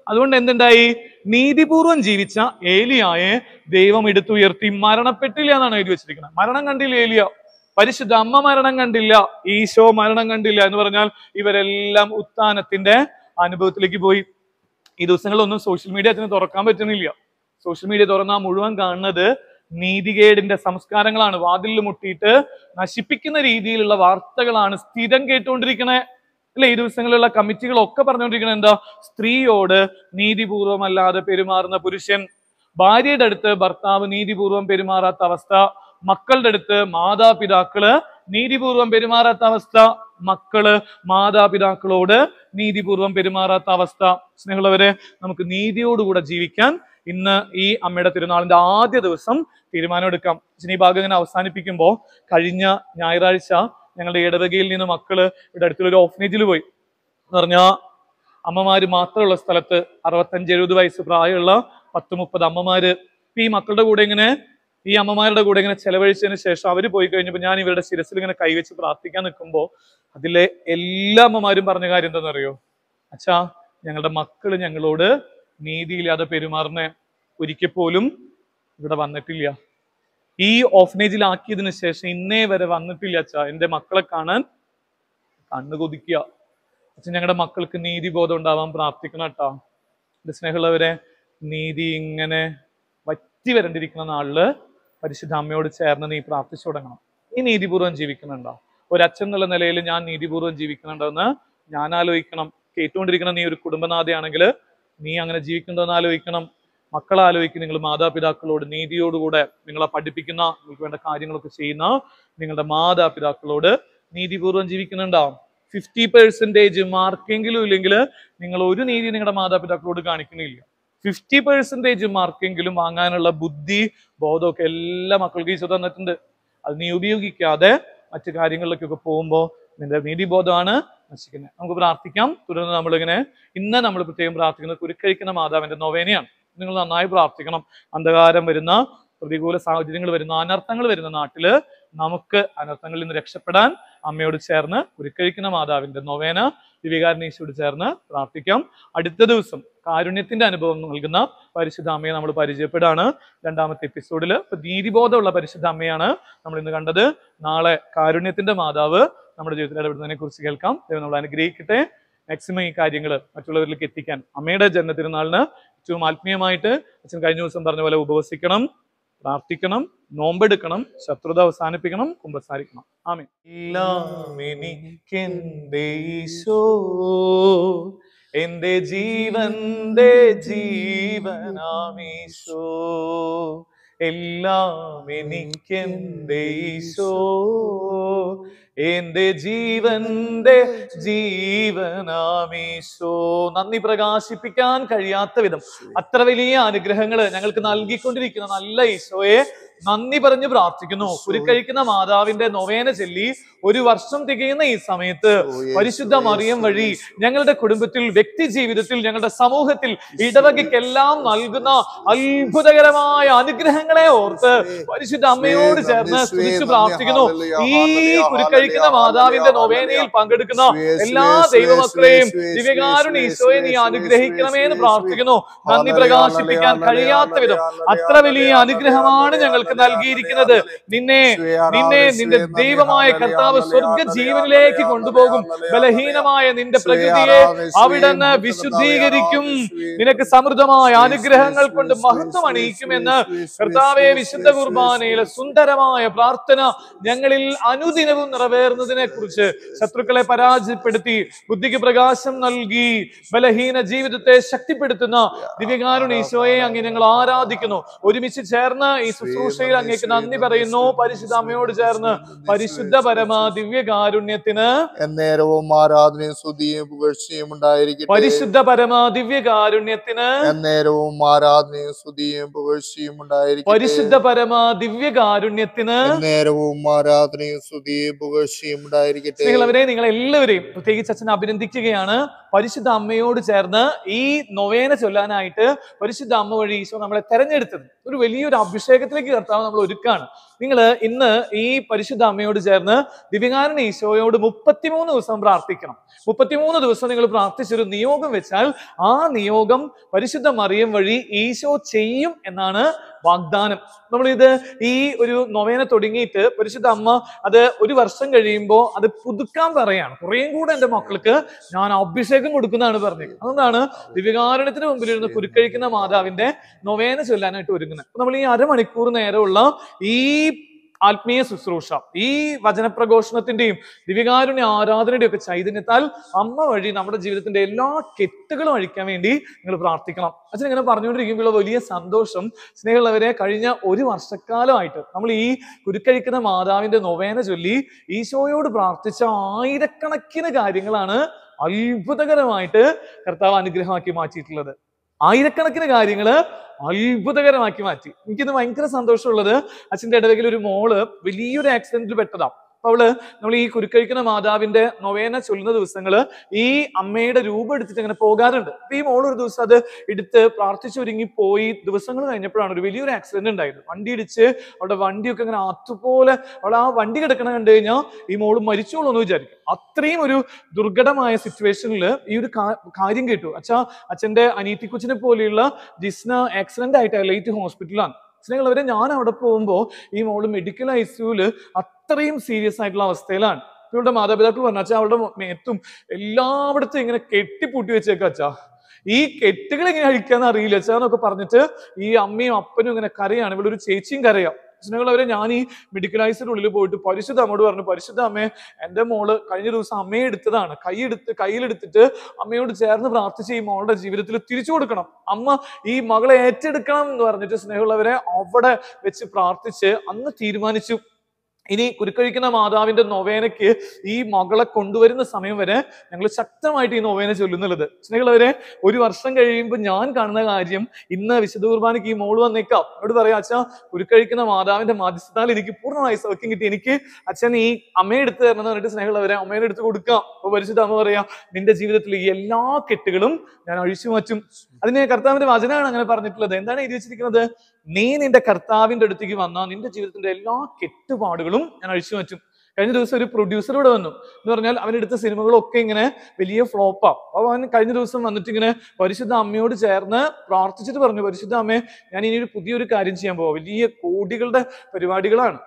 അതുകൊണ്ട് എന്തുണ്ടായി നീതിപൂർവം ജീവിച്ച ഏലിയായെ ദൈവം എടുത്തുയർത്തി മരണപ്പെട്ടില്ല എന്നാണ് എഴുതി വെച്ചിരിക്കുന്നത് മരണം കണ്ടില്ല ഏലിയ പരിശുദ്ധ അമ്മ മരണം കണ്ടില്ല ഈശോ മരണം കണ്ടില്ല എന്ന് പറഞ്ഞാൽ ഇവരെല്ലാം ഉത്ഥാനത്തിന്റെ അനുഭവത്തിലേക്ക് പോയി ഈ ദിവസങ്ങളിലൊന്നും സോഷ്യൽ മീഡിയ അതിന് തുറക്കാൻ പറ്റുന്നില്ല സോഷ്യൽ മീഡിയ തുറന്നാൽ മുഴുവൻ കാണുന്നത് നീതികേടിന്റെ സംസ്കാരങ്ങളാണ് വാതിലിൽ മുട്ടിയിട്ട് നശിപ്പിക്കുന്ന രീതിയിലുള്ള വാർത്തകളാണ് സ്ഥിരം കേട്ടുകൊണ്ടിരിക്കണേ അല്ലെ ഈ ദിവസങ്ങളിലുള്ള കമ്മിറ്റികളൊക്കെ പറഞ്ഞുകൊണ്ടിരിക്കണ എന്താ സ്ത്രീയോട് നീതിപൂർവമല്ലാതെ പെരുമാറുന്ന പുരുഷൻ ഭാര്യയുടെ അടുത്ത് ഭർത്താവ് നീതിപൂർവം പെരുമാറാത്ത അവസ്ഥ മക്കളുടെ അടുത്ത് മാതാപിതാക്കള് നീതിപൂർവം പെരുമാറാത്ത അവസ്ഥ മക്കള് മാതാപിതാക്കളോട് നീതിപൂർവം പെരുമാറാത്ത അവസ്ഥ സ്നേഹമുള്ളവരെ നമുക്ക് നീതിയോടുകൂടെ ജീവിക്കാൻ ഇന്ന് ഈ അമ്മയുടെ തിരുനാളിന്റെ ആദ്യ ദിവസം തീരുമാനമെടുക്കാം ഇനി ഭാഗം അവസാനിപ്പിക്കുമ്പോൾ കഴിഞ്ഞ ഞായറാഴ്ച ഞങ്ങളുടെ ഇടവകയിൽ നിന്ന് മക്കള് ഇവിടെ അടുത്തുള്ള ഒരു ഓഫനേജിൽ പോയി എന്ന് പറഞ്ഞാൽ അമ്മമാര് മാത്രമുള്ള സ്ഥലത്ത് അറുപത്തഞ്ച് എഴുപത് വയസ്സ് പ്രായമുള്ള പത്ത് മുപ്പത് അമ്മമാര് ഈ മക്കളുടെ കൂടെ ഇങ്ങനെ ഈ അമ്മമാരുടെ കൂടെ ഇങ്ങനെ ചെലവഴിച്ചതിന് ശേഷം അവർ പോയി കഴിഞ്ഞപ്പോൾ ഞാൻ ഇവരുടെ ശിരസിൽ ഇങ്ങനെ കൈവച്ച് പ്രാർത്ഥിക്കാൻ നിൽക്കുമ്പോൾ അതിലെ എല്ലാ അമ്മമാരും പറഞ്ഞ കാര്യം എന്താണെന്നറിയോ അച്ഛാ ഞങ്ങളുടെ മക്കൾ ഞങ്ങളോട് നീതിയില്ലാതെ പെരുമാറുന്ന ഒരിക്കൽ പോലും ഇവിടെ വന്നിട്ടില്ല ഈ ഓഫനേജിലാക്കിയതിന് ശേഷം ഇന്നേ വരെ വന്നിട്ടില്ല അച്ഛാ എൻ്റെ മക്കളെ കാണാൻ കണ്ണു കൊതിക്കുക അച്ഛൻ ഞങ്ങളുടെ മക്കൾക്ക് നീതിബോധം ഉണ്ടാവാൻ പ്രാർത്ഥിക്കണം കേട്ടോ എൻ്റെ സ്നേഹമുള്ളവരെ നീതി ഇങ്ങനെ വറ്റി വരണ്ടിരിക്കുന്ന നാളില് പരിശുദ്ധ അമ്മയോട് ചേർന്ന് നീ പ്രാർത്ഥിച്ചു തുടങ്ങണം നീ നീതിപൂർവ്വം ജീവിക്കുന്നുണ്ടോ ഒരച്ഛൻ എന്നുള്ള നിലയിൽ ഞാൻ നീതിപൂർവ്വം ജീവിക്കുന്നുണ്ടോ എന്ന് ഞാൻ ആലോചിക്കണം കേട്ടുകൊണ്ടിരിക്കുന്ന നീ ഒരു കുടുംബനാഥയാണെങ്കിൽ നീ അങ്ങനെ ജീവിക്കേണ്ടതെന്ന് ആലോചിക്കണം മക്കളെ ആലോചിക്കും നിങ്ങൾ മാതാപിതാക്കളോട് നീതിയോടുകൂടെ നിങ്ങളെ പഠിപ്പിക്കുന്ന നിങ്ങൾക്ക് വേണ്ട കാര്യങ്ങളൊക്കെ ചെയ്യുന്ന നിങ്ങളുടെ മാതാപിതാക്കളോട് നീതിപൂർവ്വം ജീവിക്കുന്നുണ്ടാവും ഫിഫ്റ്റി പെർസെൻറ്റേജ് മാർക്കെങ്കിലും ഇല്ലെങ്കിൽ നിങ്ങൾ ഒരു നീതി നിങ്ങളുടെ മാതാപിതാക്കളോട് കാണിക്കുന്നില്ല ഫിഫ്റ്റി പെർസെൻറ്റേജ് മാർക്കെങ്കിലും വാങ്ങാനുള്ള ബുദ്ധി ബോധമൊക്കെ എല്ലാ മക്കൾക്കും ഈശോ തന്നിട്ടുണ്ട് അത് നീ ഉപയോഗിക്കാതെ മറ്റു കാര്യങ്ങളിലേക്കൊക്കെ പോകുമ്പോൾ നിന്റെ നീതിബോധമാണ് നശിക്കുന്നത് നമുക്ക് പ്രാർത്ഥിക്കാം തുടർന്ന് നമ്മളിങ്ങനെ ഇന്ന് നമ്മൾ പ്രത്യേകം പ്രാർത്ഥിക്കുന്നത് കുരുക്കഴിക്കുന്ന മാതാവിന്റെ നൊവേനയാണ് നിങ്ങൾ നന്നായി പ്രാർത്ഥിക്കണം അന്ധകാരം വരുന്ന പ്രതികൂല സാഹചര്യങ്ങൾ വരുന്ന അനർത്ഥങ്ങൾ വരുന്ന നാട്ടില് നമുക്ക് അനർത്ഥങ്ങളിൽ നിന്ന് രക്ഷപ്പെടാൻ അമ്മയോട് ചേർന്ന് കുരുക്കഴിക്കുന്ന മാതാവിന്റെ നൊവേന ദിവികാരണീശയോട് ചേർന്ന് പ്രാർത്ഥിക്കാം അടുത്ത ദിവസം കാരുണ്യത്തിന്റെ അനുഭവം നൽകുന്ന പരിശുദ്ധ അമ്മയെ നമ്മൾ പരിചയപ്പെടാണ് രണ്ടാമത്തെ എപ്പിസോഡിൽ ഇപ്പൊ നീതിബോധമുള്ള പരിശുദ്ധ അമ്മയാണ് നമ്മൾ ഇന്ന് കണ്ടത് നാളെ കാരുണ്യത്തിന്റെ മാതാവ് നമ്മുടെ ജീവിതത്തിൽ ഇടപെടുന്നതിനെ കുറിച്ച് കേൾക്കാം ദൈവം നമ്മൾ അനുഗ്രഹിക്കട്ടെ മാക്സിമം ഈ കാര്യങ്ങൾ മറ്റുള്ളവരിലേക്ക് എത്തിക്കാൻ അമ്മയുടെ ജന്മതിരുന്നാളിന് ഏറ്റവും ആത്മീയമായിട്ട് അച്ഛൻ കഴിഞ്ഞ ദിവസം പറഞ്ഞ പോലെ ഉപവസിക്കണം പ്രാർത്ഥിക്കണം നോമ്പെടുക്കണം ശത്രുത അവസാനിപ്പിക്കണം കുമ്പസാരിക്കണം ആമേ ഈശോ എന്റെ ജീവന്റെ ജീവനാമീശോ എല്ലാം എനിക്കെന്റെ എന്റെ ജീവന്റെ ജീവനാമീശോ നന്ദി പ്രകാശിപ്പിക്കാൻ കഴിയാത്ത വിധം അത്ര വലിയ അനുഗ്രഹങ്ങൾ ഞങ്ങൾക്ക് നൽകിക്കൊണ്ടിരിക്കുന്ന നല്ല ഈശോയെ നന്ദി പറഞ്ഞ് പ്രാർത്ഥിക്കുന്നു കഴിക്കുന്ന മാതാവിന്റെ നൊവേന ചൊല്ലി ഒരു വർഷം തികയുന്ന ഈ സമയത്ത് oh, പരിശുദ്ധ oh, മറിയം വഴി ഞങ്ങളുടെ കുടുംബത്തിൽ വ്യക്തി ജീവിതത്തിൽ ഞങ്ങളുടെ സമൂഹത്തിൽ ഇടവകയ്ക്കെല്ലാം നൽകുന്ന അത്ഭുതകരമായ അനുഗ്രഹങ്ങളെ ഓർത്ത് പരിശുദ്ധ അമ്മയോട് ചേർന്ന് സ്തുതിച്ചു പ്രാർത്ഥിക്കുന്നു ഈ കുരുക്കഴിക്കുന്ന മാതാവിന്റെ നൊവേനയിൽ പങ്കെടുക്കുന്ന എല്ലാ ദൈവമക്കളെയും ദിവ്യകാരുണി ഈശോയെ നീ അനുഗ്രഹിക്കണമേ എന്ന് പ്രാർത്ഥിക്കുന്നു നന്ദി പ്രകാശിപ്പിക്കാൻ കഴിയാത്ത വിധം അത്ര വലിയ അനുഗ്രഹമാണ് ഞങ്ങൾക്ക് നിനക്ക് നൽകിയിരിക്കുന്നത് നിന്നെ നിന്നെ നിന്റെ ദൈവമായ കർത്താവ് സ്വർഗ ജീവനിലേക്ക് കൊണ്ടുപോകും ബലഹീനമായ നിന്റെ പ്രകൃതിയെ അവിടുന്ന് വിശുദ്ധീകരിക്കും നിനക്ക് സമൃദ്ധമായ അനുഗ്രഹങ്ങൾ കൊണ്ട് മഹത്വം അണിയിക്കുമെന്ന് കർത്താവെ വിശുദ്ധ കുർബാനയിലെ സുന്ദരമായ പ്രാർത്ഥന ഞങ്ങളിൽ അനുദിനവും നിറവേറുന്നതിനെ കുറിച്ച് ശത്രുക്കളെ പരാജയപ്പെടുത്തി ബുദ്ധിക്ക് പ്രകാശം നൽകി ബലഹീന ജീവിതത്തെ ശക്തിപ്പെടുത്തുന്ന ദിവ്യകാരുണ ഈശോയെ അങ്ങ് ഞങ്ങൾ ആരാധിക്കുന്നു ഒരുമിച്ച് ചേർന്ന് ഈ ശുശ്രൂഷ പ്രതീക്ഷയിൽ അങ്ങേക്ക് നന്ദി പറയുന്നു പരിശുദ്ധമ്മയോട് ചേർന്ന് പരിശുദ്ധ പരമാ ദിവ്യകാരുണ്യത്തിന് എന്നേരവും ആരാധനയും സ്തുതിയും പുകഴ്ചയും ഉണ്ടായിരിക്കട്ടെ പരിശുദ്ധ പരമാ ദിവ്യകാരുണ്യത്തിന് എന്നേരവും ആരാധനയും സ്തുതിയും പുകഴ്ചയും ഉണ്ടായിരിക്കും പരിശുദ്ധ പരമാ ദിവ്യകാരുണ്യത്തിന് എന്നേരവും ആരാധനയും സ്തുതിയും പുകഴ്ചയും ഉണ്ടായിരിക്കട്ടെ നിങ്ങളവരെ നിങ്ങളെല്ലാവരെയും പ്രത്യേകിച്ച് അച്ഛനെ അഭിനന്ദിക്കുകയാണ് പരിശുദ്ധ അമ്മയോട് ചേർന്ന് ഈ നൊവേന ചൊല്ലാനായിട്ട് പരിശുദ്ധ അമ്മ വഴി ഈശോ നമ്മളെ തെരഞ്ഞെടുത്തത് ഒരു വലിയൊരു അഭിഷേകത്തിലേക്ക് കർത്താവ് നമ്മൾ ഒരുക്കാണ് നിങ്ങൾ ഇന്ന് ഈ പരിശുദ്ധ അമ്മയോട് ചേർന്ന് ദിവ്യകാരൻ ഈശോയോട് മുപ്പത്തിമൂന്ന് ദിവസം പ്രാർത്ഥിക്കണം മുപ്പത്തിമൂന്ന് ദിവസം നിങ്ങൾ പ്രാർത്ഥിച്ചൊരു നിയോഗം വെച്ചാൽ ആ നിയോഗം പരിശുദ്ധ മറിയം വഴി ഈശോ ചെയ്യും എന്നാണ് വാഗ്ദാനം നമ്മളിത് ഈ ഒരു നൊവേന തുടങ്ങിയിട്ട് പരിശുദ്ധ അമ്മ അത് ഒരു വർഷം കഴിയുമ്പോൾ അത് പുതുക്കാൻ പറയാണ് കുറേയും കൂടെ എൻ്റെ മക്കൾക്ക് ഞാൻ അഭിഷേകം കൊടുക്കുന്നതാണ് പറഞ്ഞത് അതുകൊണ്ടാണ് ദിവ്യകാരണത്തിന് മുമ്പിലിരുന്ന് കുരുക്കഴിക്കുന്ന മാതാവിന്റെ നൊവേന ചൊല്ലാനായിട്ട് ഒരുങ്ങുന്നത് നമ്മൾ ഈ അരമണിക്കൂർ നേരമുള്ള ഈ ആത്മീയ ശുശ്രൂഷ ഈ വചനപ്രഘോഷണത്തിന്റെയും ദിവികാരുണ്യ ആരാധനയുടെയും ഒക്കെ ചൈതന്യത്താൽ അമ്മ വഴി നമ്മുടെ ജീവിതത്തിന്റെ എല്ലാ കെട്ടുകളും അഴിക്കാൻ വേണ്ടി നിങ്ങൾ പ്രാർത്ഥിക്കണം അച്ഛൻ ഇങ്ങനെ പറഞ്ഞുകൊണ്ടിരിക്കുമ്പോൾ വലിയ സന്തോഷം സ്നേഹമുള്ളവരെ കഴിഞ്ഞ ഒരു വർഷക്കാലമായിട്ട് നമ്മൾ ഈ കുരുക്കഴിക്കുന്ന മാതാവിന്റെ നൊവേന ചൊല്ലി ഈശോയോട് പ്രാർത്ഥിച്ച ആയിരക്കണക്കിന് കാര്യങ്ങളാണ് അത്ഭുതകരമായിട്ട് കർത്താവ് അനുഗ്രഹമാക്കി മാറ്റിയിട്ടുള്ളത് ആയിരക്കണക്കിന് കാര്യങ്ങൾ അത്ഭുതകരമാക്കി മാറ്റി എനിക്കിന്ന് ഭയങ്കര സന്തോഷമുള്ളത് അച്ഛൻ്റെ ഇടവകയിൽ ഒരു മോള് വലിയൊരു ആക്സിഡന്റിൽ പെട്ടതാണ് അവള് നമ്മൾ ഈ കുരുക്കഴിക്കുന്ന മാതാവിന്റെ നൊവേന ചൊല്ലുന്ന ദിവസങ്ങള് ഈ അമ്മയുടെ രൂപം എടുത്തിട്ട് അങ്ങനെ പോകാറുണ്ട് അപ്പൊ ഈ മോളൊരു ഒരു ദിവസം അത് എടുത്ത് പ്രാർത്ഥിച്ചൊരുങ്ങി പോയി ദിവസങ്ങൾ കഴിഞ്ഞപ്പോഴാണ് ഒരു വലിയൊരു ആക്സിഡന്റ് ഉണ്ടായിരുന്നു വണ്ടി ഇടിച്ച് അവളുടെ വണ്ടിയൊക്കെ അങ്ങനെ അതുപോലെ അവൾ ആ വണ്ടി കിടക്കണം കണ്ടു കഴിഞ്ഞാൽ ഈ മോള് മരിച്ചോളൂ എന്ന് വിചാരിക്കും അത്രയും ഒരു ദുർഘടമായ സിറ്റുവേഷനിൽ ഈ ഒരു കാര്യം കേട്ടു അച്ഛാ അച്ഛന്റെ അനീറ്റി കൊച്ചിനെ പോലെയുള്ള ജിസ്ന ആക്സിഡന്റ് ആയിട്ട് ലൈറ്റ് ഹോസ്പിറ്റലാണ് സ്നേഹമുള്ളവരെ ഞാൻ അവിടെ പോകുമ്പോൾ ഈ മോള് മെഡിക്കൽ ഐ സിയുൽ അത്രയും സീരിയസ് ആയിട്ടുള്ള അവസ്ഥയിലാണ് ഇവളുടെ മാതാപിതാക്കൾ പറഞ്ഞ അച്ഛാ അവളുടെ മേത്തും എല്ലായിടത്തും ഇങ്ങനെ കെട്ടിപ്പൂട്ടി വെച്ചേക്ക അച്ഛാ ഈ കെട്ടുകൾ എങ്ങനെ അഴിക്കാന്ന് അറിയില്ല അച്ഛാന്നൊക്കെ പറഞ്ഞിട്ട് ഈ അമ്മയും അപ്പനും ഇങ്ങനെ കരയാണ് ഇവിടെ ഒരു ചേച്ചിയും കരയാം സ്നേഹമുള്ളവരെ ഞാൻ ഈ മെഡിക്കലൈസിൻ്റെ ഉള്ളിൽ പോയിട്ട് പരിശുദ്ധ അമ്മയോട് പറഞ്ഞു പരിശുദ്ധ അമ്മേ എൻ്റെ മോള് കഴിഞ്ഞ ദിവസം അമ്മയെ എടുത്തതാണ് കൈയെടുത്ത് കയ്യിലെടുത്തിട്ട് അമ്മയോട് ചേർന്ന് പ്രാർത്ഥിച്ച് ഈ മോളുടെ ജീവിതത്തിൽ തിരിച്ചു കൊടുക്കണം അമ്മ ഈ മകളെ ഏറ്റെടുക്കണം എന്ന് പറഞ്ഞിട്ട് സ്നേഹമുള്ളവരെ അവിടെ വെച്ച് പ്രാർത്ഥിച്ച് അന്ന് തീരുമാനിച്ചു ഇനി കുരുക്കഴിക്കുന്ന മാതാവിന്റെ നൊവേനയ്ക്ക് ഈ മകളെ കൊണ്ടുവരുന്ന സമയം വരെ ഞങ്ങൾ ശക്തമായിട്ട് ഈ നൊവേന ചൊല്ലുന്നുള്ളത് സ്നേഹികളവരെ ഒരു വർഷം കഴിയുമ്പോൾ ഞാൻ കാണുന്ന കാര്യം ഇന്ന് വിശുദ്ധ കുർബാനയ്ക്ക് ഈ മോള് വന്നേക്കാം എന്നോട് പറയാം അച്ഛാ കുരുക്കഴിക്കുന്ന മാതാവിന്റെ മാധ്യസ്ഥാൽ എനിക്ക് പൂർണ്ണമായി സൗഖ്യം കിട്ടി എനിക്ക് അച്ഛൻ ഈ അമ്മയെ എടുത്ത് തരണം എന്ന് പറഞ്ഞിട്ട് സ്നേഹമുള്ളവരെ അമ്മയുടെ എടുത്ത് കൊടുക്കാം അപ്പൊ പരിശുദ്ധ അമ്മ പറയാ നിന്റെ ജീവിതത്തിൽ ഈ എല്ലാ കെട്ടുകളും ഞാൻ അഴിച്ചു മാറ്റും അതിന് കർത്താവിന്റെ വചനമാണ് അങ്ങനെ പറഞ്ഞിട്ടുള്ളത് എന്താണ് എഴുതി വെച്ചിരിക്കുന്നത് നീ നിന്റെ കർത്താവിന്റെ അടുത്തേക്ക് വന്നാൽ നിന്റെ ജീവിതത്തിന്റെ എല്ലാ കെട്ടുപാടുകളും ഞാൻ അഴിച്ചു മാറ്റും കഴിഞ്ഞ ദിവസം ഒരു പ്രൊഡ്യൂസർ ഇവിടെ വന്നു എന്ന് പറഞ്ഞാൽ അവനെടുത്ത സിനിമകളൊക്കെ ഇങ്ങനെ വലിയ ഫ്ലോപ്പാ അപ്പോൾ അവൻ കഴിഞ്ഞ ദിവസം വന്നിട്ട് ഇങ്ങനെ പരിശുദ്ധ അമ്മയോട് ചേർന്ന് പ്രാർത്ഥിച്ചിട്ട് പറഞ്ഞു പരിശുദ്ധ അമ്മയെ ഞാൻ ഇനി ഒരു പുതിയൊരു കാര്യം ചെയ്യാൻ പോവാ വലിയ കോടികളുടെ പരിപാടികളാണ്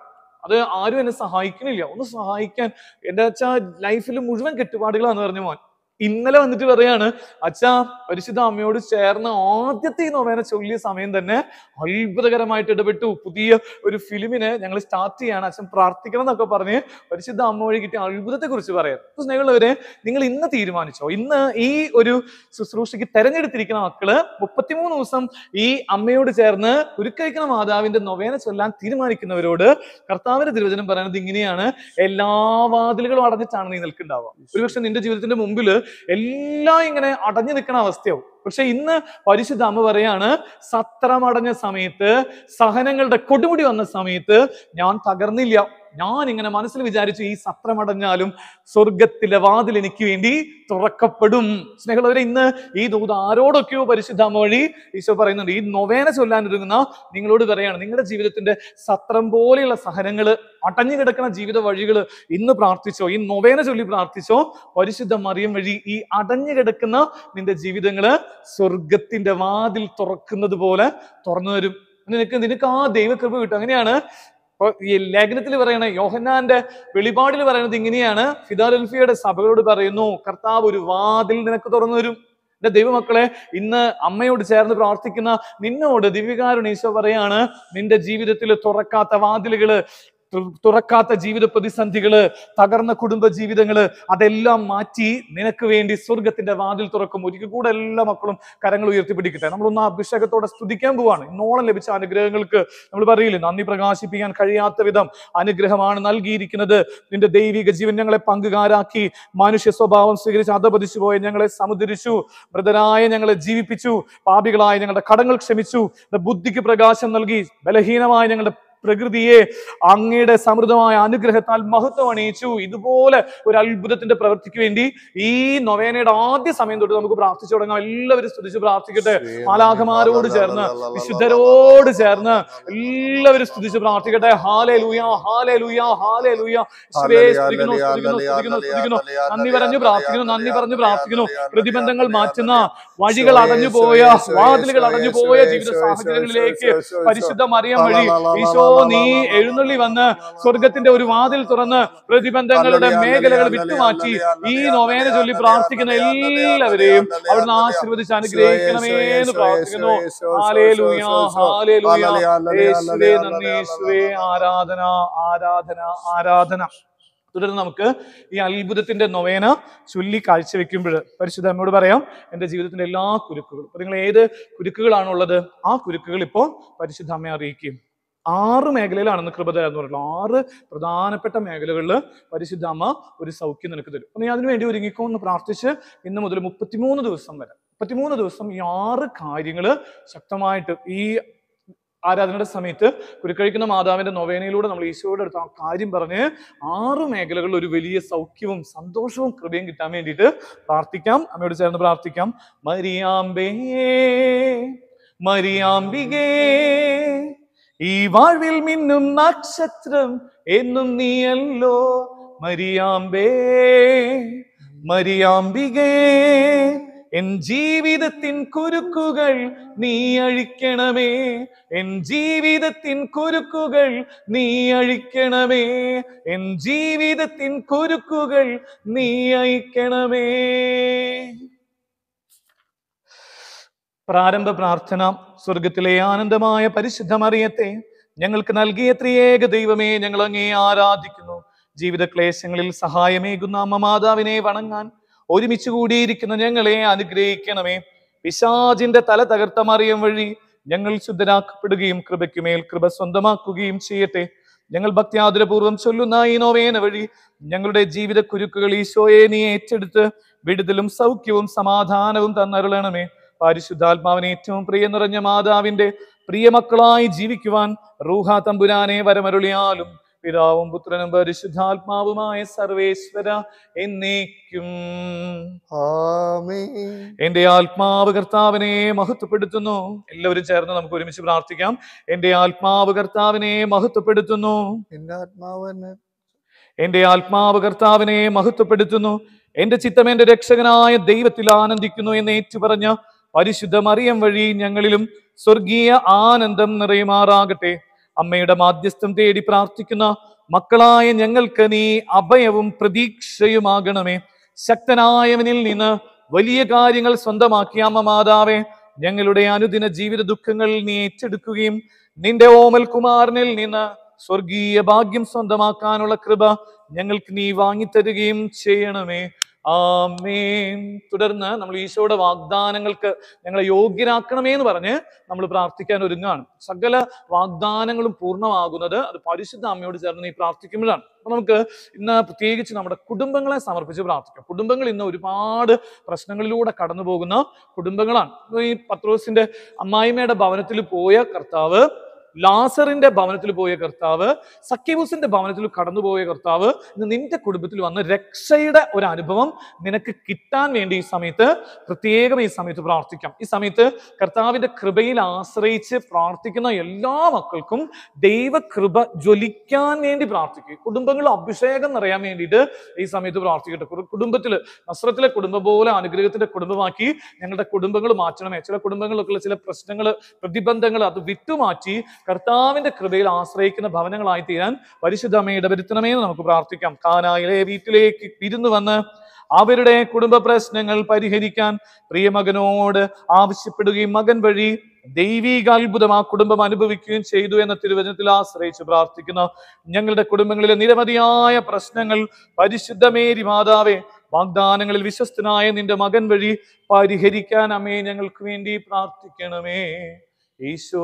അത് ആരും എന്നെ സഹായിക്കണില്ല ഒന്ന് സഹായിക്കാൻ എന്താ വെച്ചാൽ ലൈഫിൽ മുഴുവൻ കെട്ടുപാടുകളാണെന്ന് പറഞ്ഞു മോൻ ഇന്നലെ വന്നിട്ട് പറയാണ് അച്ഛാ പരിശുദ്ധ അമ്മയോട് ചേർന്ന് ആദ്യത്തെ നോവേന ചൊല്ലിയ സമയം തന്നെ അത്ഭുതകരമായിട്ട് ഇടപെട്ടു പുതിയ ഒരു ഫിലിമിനെ ഞങ്ങൾ സ്റ്റാർട്ട് ചെയ്യാണ് അച്ഛൻ പ്രാർത്ഥിക്കണം എന്നൊക്കെ പറഞ്ഞ് പരിശുദ്ധ അമ്മ വഴി കിട്ടിയ അത്ഭുതത്തെ കുറിച്ച് പറയാം സ്നേഹമുള്ളവരെ നിങ്ങൾ ഇന്ന് തീരുമാനിച്ചോ ഇന്ന് ഈ ഒരു ശുശ്രൂഷയ്ക്ക് തെരഞ്ഞെടുത്തിരിക്കുന്ന മക്കള് മുപ്പത്തിമൂന്ന് ദിവസം ഈ അമ്മയോട് ചേർന്ന് കുരുക്കഴിക്കണ മാതാവിന്റെ നൊവേന ചൊല്ലാൻ തീരുമാനിക്കുന്നവരോട് കർത്താവിന്റെ തിരുവചനം പറയുന്നത് ഇങ്ങനെയാണ് എല്ലാ വാതിലുകളും അടഞ്ഞിട്ടാണ് നീ നിൽക്കുന്നുണ്ടാവുക ഒരുപക്ഷെ നിന്റെ ജീവിതത്തിന്റെ മുമ്പിൽ എല്ലാം ഇങ്ങനെ അടഞ്ഞു നിൽക്കുന്ന അവസ്ഥയാവും പക്ഷെ ഇന്ന് പരിശുദ്ധ അമ്മ പറയാണ് സത്രമടഞ്ഞ സമയത്ത് സഹനങ്ങളുടെ കൊടുമുടി വന്ന സമയത്ത് ഞാൻ തകർന്നില്ല ഞാൻ ഇങ്ങനെ മനസ്സിൽ വിചാരിച്ചു ഈ സത്രമടഞ്ഞാലും സ്വർഗത്തിലെ വാതിൽ എനിക്ക് വേണ്ടി തുറക്കപ്പെടും സ്നേഹമുള്ളവരെ ഇന്ന് ഈ ദൂത് ആരോടൊക്കെയോ അമ്മ വഴി ഈശോ പറയുന്നുണ്ട് ഈ നൊവേന ചൊല്ലാനൊരുങ്ങുന്ന നിങ്ങളോട് പറയാണ് നിങ്ങളുടെ ജീവിതത്തിന്റെ സത്രം പോലെയുള്ള സഹനങ്ങൾ അടഞ്ഞു കിടക്കുന്ന ജീവിത വഴികൾ ഇന്ന് പ്രാർത്ഥിച്ചോ ഈ നൊവേന ചൊല്ലി പ്രാർത്ഥിച്ചോ പരിശുദ്ധ മറിയം വഴി ഈ അടഞ്ഞു കിടക്കുന്ന നിന്റെ ജീവിതങ്ങള് സ്വർഗത്തിന്റെ വാതിൽ തുറക്കുന്നത് പോലെ തുറന്നു തരും നിനക്ക് നിനക്ക് ആ ദൈവകൃപ കിട്ടും അങ്ങനെയാണ് ഈ ലേഖനത്തിൽ പറയണ യോഹന്നാന്റെ വെളിപാടിൽ പറയുന്നത് ഇങ്ങനെയാണ് ഫിദാലുൽഫിയുടെ സഭകളോട് പറയുന്നു കർത്താവ് ഒരു വാതിൽ നിനക്ക് തുറന്നു തരും എന്റെ ദൈവമക്കളെ ഇന്ന് അമ്മയോട് ചേർന്ന് പ്രാർത്ഥിക്കുന്ന നിന്നോട് ദിവ്യകാരുണീശോ ഈശോ പറയാണ് നിന്റെ ജീവിതത്തിൽ തുറക്കാത്ത വാതിലുകള് തുറക്കാത്ത ജീവിത പ്രതിസന്ധികള് തകർന്ന കുടുംബ ജീവിതങ്ങള് അതെല്ലാം മാറ്റി നിനക്ക് വേണ്ടി സ്വർഗത്തിന്റെ വാതിൽ തുറക്കും ഒരിക്കൽ കൂടെ എല്ലാ മക്കളും കരങ്ങൾ ഉയർത്തിപ്പിടിക്കട്ടെ നമ്മളൊന്ന് അഭിഷേകത്തോടെ സ്തുതിക്കാൻ പോവാണ് ഇന്നോളം ലഭിച്ച അനുഗ്രഹങ്ങൾക്ക് നമ്മൾ പറയില്ലേ നന്ദി പ്രകാശിപ്പിക്കാൻ കഴിയാത്ത വിധം അനുഗ്രഹമാണ് നൽകിയിരിക്കുന്നത് നിന്റെ ദൈവിക ജീവൻ ഞങ്ങളെ പങ്കുകാരാക്കി മനുഷ്യ സ്വഭാവം സ്വീകരിച്ച് അധപതിച്ചു പോയ ഞങ്ങളെ സമുദ്രിച്ചു മൃതരായ ഞങ്ങളെ ജീവിപ്പിച്ചു പാപികളായ ഞങ്ങളുടെ കടങ്ങൾ ക്ഷമിച്ചു ബുദ്ധിക്ക് പ്രകാശം നൽകി ബലഹീനമായ ഞങ്ങളുടെ പ്രകൃതിയെ അങ്ങയുടെ സമൃദ്ധമായ അനുഗ്രഹത്താൽ മഹത്വം അണിയിച്ചു ഇതുപോലെ ഒരു അത്ഭുതത്തിന്റെ പ്രവൃത്തിക്ക് വേണ്ടി ഈ നൊവേനയുടെ ആദ്യ സമയം തൊട്ട് നമുക്ക് പ്രാർത്ഥിച്ചു തുടങ്ങാം എല്ലാവരും സ്തുതിച്ച് പ്രാർത്ഥിക്കട്ടെ മാലാഖമാരോട് ചേർന്ന് വിശുദ്ധരോട് ചേർന്ന് എല്ലാവരും സ്തുതിച്ച് പ്രാർത്ഥിക്കട്ടെ ഹാലേ ലൂയ ഹാലേ ലൂയ ഹാലേ ലൂയ നന്ദി പറഞ്ഞു പ്രാർത്ഥിക്കുന്നു നന്ദി പറഞ്ഞു പ്രാർത്ഥിക്കുന്നു പ്രതിബന്ധങ്ങൾ മാറ്റുന്ന വഴികൾ അടഞ്ഞു പോയ വാതിലുകൾ അടഞ്ഞു പോയ ജീവിത സാഹചര്യങ്ങളിലേക്ക് പരിശുദ്ധ മറിയം വഴി ഈശോ നീ എഴുന്നള്ളി വന്ന് സ്വർഗത്തിന്റെ ഒരു വാതിൽ തുറന്ന് പ്രതിബന്ധങ്ങളുടെ മേഖലകൾ വിട്ടുമാറ്റി ഈ നൊവേന ചൊല്ലി പ്രാർത്ഥിക്കുന്ന എല്ലാവരെയും അവിടുന്ന് ആശീർവദിച്ച് അനുഗ്രഹിക്കണമേ എന്ന് പ്രാർത്ഥിക്കുന്നു ആരാധന ആരാധന ആരാധന തുടർന്ന് നമുക്ക് ഈ അത്ഭുതത്തിന്റെ നൊവേന ചൊല്ലി കാഴ്ചവെക്കുമ്പോൾ പരിശുദ്ധ അമ്മയോട് പറയാം എൻ്റെ ജീവിതത്തിന്റെ എല്ലാ കുരുക്കുകളും നിങ്ങൾ ഏത് കുരുക്കുകളാണുള്ളത് ആ കുരുക്കുകൾ ഇപ്പോൾ പരിശുദ്ധ അമ്മയെ അറിയിക്കും ആറ് മേഖലയിലാണെന്ന് കൃപത എന്ന് പറഞ്ഞിട്ടുള്ളത് ആറ് പ്രധാനപ്പെട്ട മേഖലകളിൽ പരിശുദ്ധ അമ്മ ഒരു സൗഖ്യം നിനക്ക് തരും നീ അതിനുവേണ്ടി ഒരുങ്ങിക്കോ എന്ന് പ്രാർത്ഥിച്ച് ഇന്ന് മുതൽ മുപ്പത്തിമൂന്ന് ദിവസം വരെ മുപ്പത്തിമൂന്ന് ദിവസം ഈ ആറ് കാര്യങ്ങൾ ശക്തമായിട്ട് ഈ ആരാധനയുടെ സമയത്ത് കുരുക്കഴിക്കുന്ന മാതാവിന്റെ നൊവേനയിലൂടെ നമ്മൾ ഈശോയുടെ അടുത്ത് ആ കാര്യം പറഞ്ഞ് ആറ് മേഖലകളിൽ ഒരു വലിയ സൗഖ്യവും സന്തോഷവും കൃപയും കിട്ടാൻ വേണ്ടിയിട്ട് പ്രാർത്ഥിക്കാം അമ്മയോട് ചേർന്ന് പ്രാർത്ഥിക്കാം മരിയാമ്പേ മരിയാമ്പികേ ഈ വാഴ്വിൽ മിന്നും നക്ഷത്രം എന്നും നീയല്ലോ മരിയാമ്പേ മരിയാമ്പികേ എൻ ജീവിതത്തിൻ കുരുക്കുകൾ നീ അഴിക്കണമേ എൻ ജീവിതത്തിൻ കുരുക്കുകൾ നീ അഴിക്കണമേ എൻ ജീവിതത്തിൻ കുരുക്കുകൾ നീ അയക്കണമേ പ്രാരംഭ പ്രാർത്ഥന സ്വർഗത്തിലെ ആനന്ദമായ പരിശുദ്ധമറിയത്തെ ഞങ്ങൾക്ക് നൽകിയ ത്രിയേക ദൈവമേ ഞങ്ങൾ അങ്ങേ ആരാധിക്കുന്നു ജീവിത ക്ലേശങ്ങളിൽ സഹായമേകുന്ന അമ്മ മാതാവിനെ വണങ്ങാൻ ഒരുമിച്ച് കൂടിയിരിക്കുന്ന ഞങ്ങളെ അനുഗ്രഹിക്കണമേ പിശാജിന്റെ തല തകർത്ത മറിയം വഴി ഞങ്ങൾ ശുദ്ധരാക്കപ്പെടുകയും കൃപയ്ക്കുമേൽ കൃപ സ്വന്തമാക്കുകയും ചെയ്യട്ടെ ഞങ്ങൾ ഭക്തിയാദരപൂർവ്വം ചൊല്ലുന്ന ഈ നോവേന വഴി ഞങ്ങളുടെ ജീവിത കുരുക്കുകൾ ഈശോയെ നീ ഏറ്റെടുത്ത് വിടുതലും സൗഖ്യവും സമാധാനവും തന്നരുളണമേ പരിശുദ്ധാത്മാവിനെ ഏറ്റവും പ്രിയം നിറഞ്ഞ മാതാവിന്റെ പ്രിയമക്കളായി ജീവിക്കുവാൻ റൂഹാ തമ്പുരാനെ വരമരുളിയാലും പിതാവും പുത്രനും പരിശുദ്ധാത്മാവുമായ സർവേശ്വര എന്നേക്കും എന്റെ ആത്മാവ് കർത്താവിനെ മഹത്വപ്പെടുത്തുന്നു എല്ലാവരും ചേർന്ന് നമുക്ക് ഒരുമിച്ച് പ്രാർത്ഥിക്കാം എന്റെ ആത്മാവ് കർത്താവിനെ മഹത്വപ്പെടുത്തുന്നു എന്റെ ആത്മാവ് എന്റെ ആത്മാവ് കർത്താവിനെ മഹത്വപ്പെടുത്തുന്നു എന്റെ ചിത്തം എന്റെ രക്ഷകനായ ദൈവത്തിൽ ആനന്ദിക്കുന്നു എന്ന് ഏറ്റുപറഞ്ഞ പരിശുദ്ധ മറിയം വഴി ഞങ്ങളിലും സ്വർഗീയ ആനന്ദം നിറയുമാറാകട്ടെ അമ്മയുടെ മാധ്യസ്ഥം തേടി പ്രാർത്ഥിക്കുന്ന മക്കളായ ഞങ്ങൾക്ക് നീ അഭയവും പ്രതീക്ഷയുമാകണമേ ശക്തനായവനിൽ നിന്ന് വലിയ കാര്യങ്ങൾ സ്വന്തമാക്കിയ അമ്മ മാതാവേ ഞങ്ങളുടെ അനുദിന ജീവിത ദുഃഖങ്ങൾ നീ ഏറ്റെടുക്കുകയും നിന്റെ ഓമൽ കുമാറിനിൽ നിന്ന് സ്വർഗീയ ഭാഗ്യം സ്വന്തമാക്കാനുള്ള കൃപ ഞങ്ങൾക്ക് നീ വാങ്ങിത്തരുകയും ചെയ്യണമേ ആമേൻ തുടർന്ന് നമ്മൾ ഈശോയുടെ വാഗ്ദാനങ്ങൾക്ക് ഞങ്ങളെ യോഗ്യരാക്കണമേ എന്ന് പറഞ്ഞ് നമ്മൾ പ്രാർത്ഥിക്കാൻ ഒരുങ്ങാണ് സകല വാഗ്ദാനങ്ങളും പൂർണ്ണമാകുന്നത് അത് പരിശുദ്ധ അമ്മയോട് ചേർന്ന് നീ പ്രാർത്ഥിക്കുമ്പോഴാണ് അപ്പൊ നമുക്ക് ഇന്ന് പ്രത്യേകിച്ച് നമ്മുടെ കുടുംബങ്ങളെ സമർപ്പിച്ച് പ്രാർത്ഥിക്കാം കുടുംബങ്ങൾ ഇന്ന് ഒരുപാട് പ്രശ്നങ്ങളിലൂടെ കടന്നു പോകുന്ന കുടുംബങ്ങളാണ് ഈ പത്രോസിന്റെ അമ്മായിമ്മയുടെ ഭവനത്തിൽ പോയ കർത്താവ് ലാസറിന്റെ ഭവനത്തിൽ പോയ കർത്താവ് സക്കീബൂസിന്റെ ഭവനത്തിൽ കടന്നുപോയ കർത്താവ് ഇന്ന് നിന്റെ കുടുംബത്തിൽ വന്ന് രക്ഷയുടെ ഒരു അനുഭവം നിനക്ക് കിട്ടാൻ വേണ്ടി ഈ സമയത്ത് പ്രത്യേകം ഈ സമയത്ത് പ്രാർത്ഥിക്കാം ഈ സമയത്ത് കർത്താവിന്റെ കൃപയിൽ ആശ്രയിച്ച് പ്രാർത്ഥിക്കുന്ന എല്ലാ മക്കൾക്കും ദൈവകൃപ ജ്വലിക്കാൻ വേണ്ടി പ്രാർത്ഥിക്കുക കുടുംബങ്ങൾ അഭിഷേകം നിറയാൻ വേണ്ടിയിട്ട് ഈ സമയത്ത് പ്രാർത്ഥിക്കട്ടെ കുടുംബത്തിൽ വസ്ത്രത്തിലെ കുടുംബം പോലെ അനുഗ്രഹത്തിന്റെ കുടുംബമാക്കി ഞങ്ങളുടെ കുടുംബങ്ങൾ മാറ്റണമേ ചില കുടുംബങ്ങൾക്കുള്ള ചില പ്രശ്നങ്ങൾ പ്രതിബന്ധങ്ങൾ അത് വിട്ടുമാറ്റി കർത്താവിന്റെ കൃപയിൽ ആശ്രയിക്കുന്ന ഭവനങ്ങളായി തീരാൻ പരിശുദ്ധമേ ഇടവരുത്തണമേ എന്ന് നമുക്ക് പ്രാർത്ഥിക്കാം കാനായിലെ വീട്ടിലേക്ക് വിരുന്നു വന്ന് അവരുടെ കുടുംബ പ്രശ്നങ്ങൾ പരിഹരിക്കാൻ പ്രിയമകനോട് ആവശ്യപ്പെടുകയും മകൻ വഴി ദൈവീക അത്ഭുതം ആ കുടുംബം അനുഭവിക്കുകയും ചെയ്തു എന്ന തിരുവചനത്തിൽ ആശ്രയിച്ച് പ്രാർത്ഥിക്കുന്ന ഞങ്ങളുടെ കുടുംബങ്ങളിലെ നിരവധിയായ പ്രശ്നങ്ങൾ പരിശുദ്ധമേരി മാതാവേ വാഗ്ദാനങ്ങളിൽ വിശ്വസ്തനായ നിന്റെ മകൻ വഴി പരിഹരിക്കാൻ അമ്മേ ഞങ്ങൾക്ക് വേണ്ടി പ്രാർത്ഥിക്കണമേ ഈശോ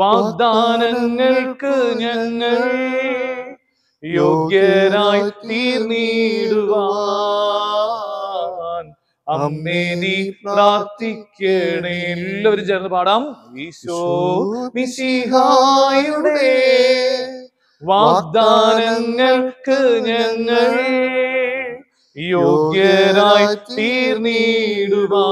വാഗ്ദാനങ്ങൾക്ക് ഞങ്ങൾ യോഗ്യരായി തീർന്നിടുവാൻ അമ്മേ നീ പ്രാർത്ഥിക്കണേ എല്ലാവരും ചേർന്ന് പാടാം ഈശോ മിസിഹായുടെ വാഗ്ദാനങ്ങൾക്ക് ഞങ്ങൾ യോഗ്യരായി തീർന്നിടുവാ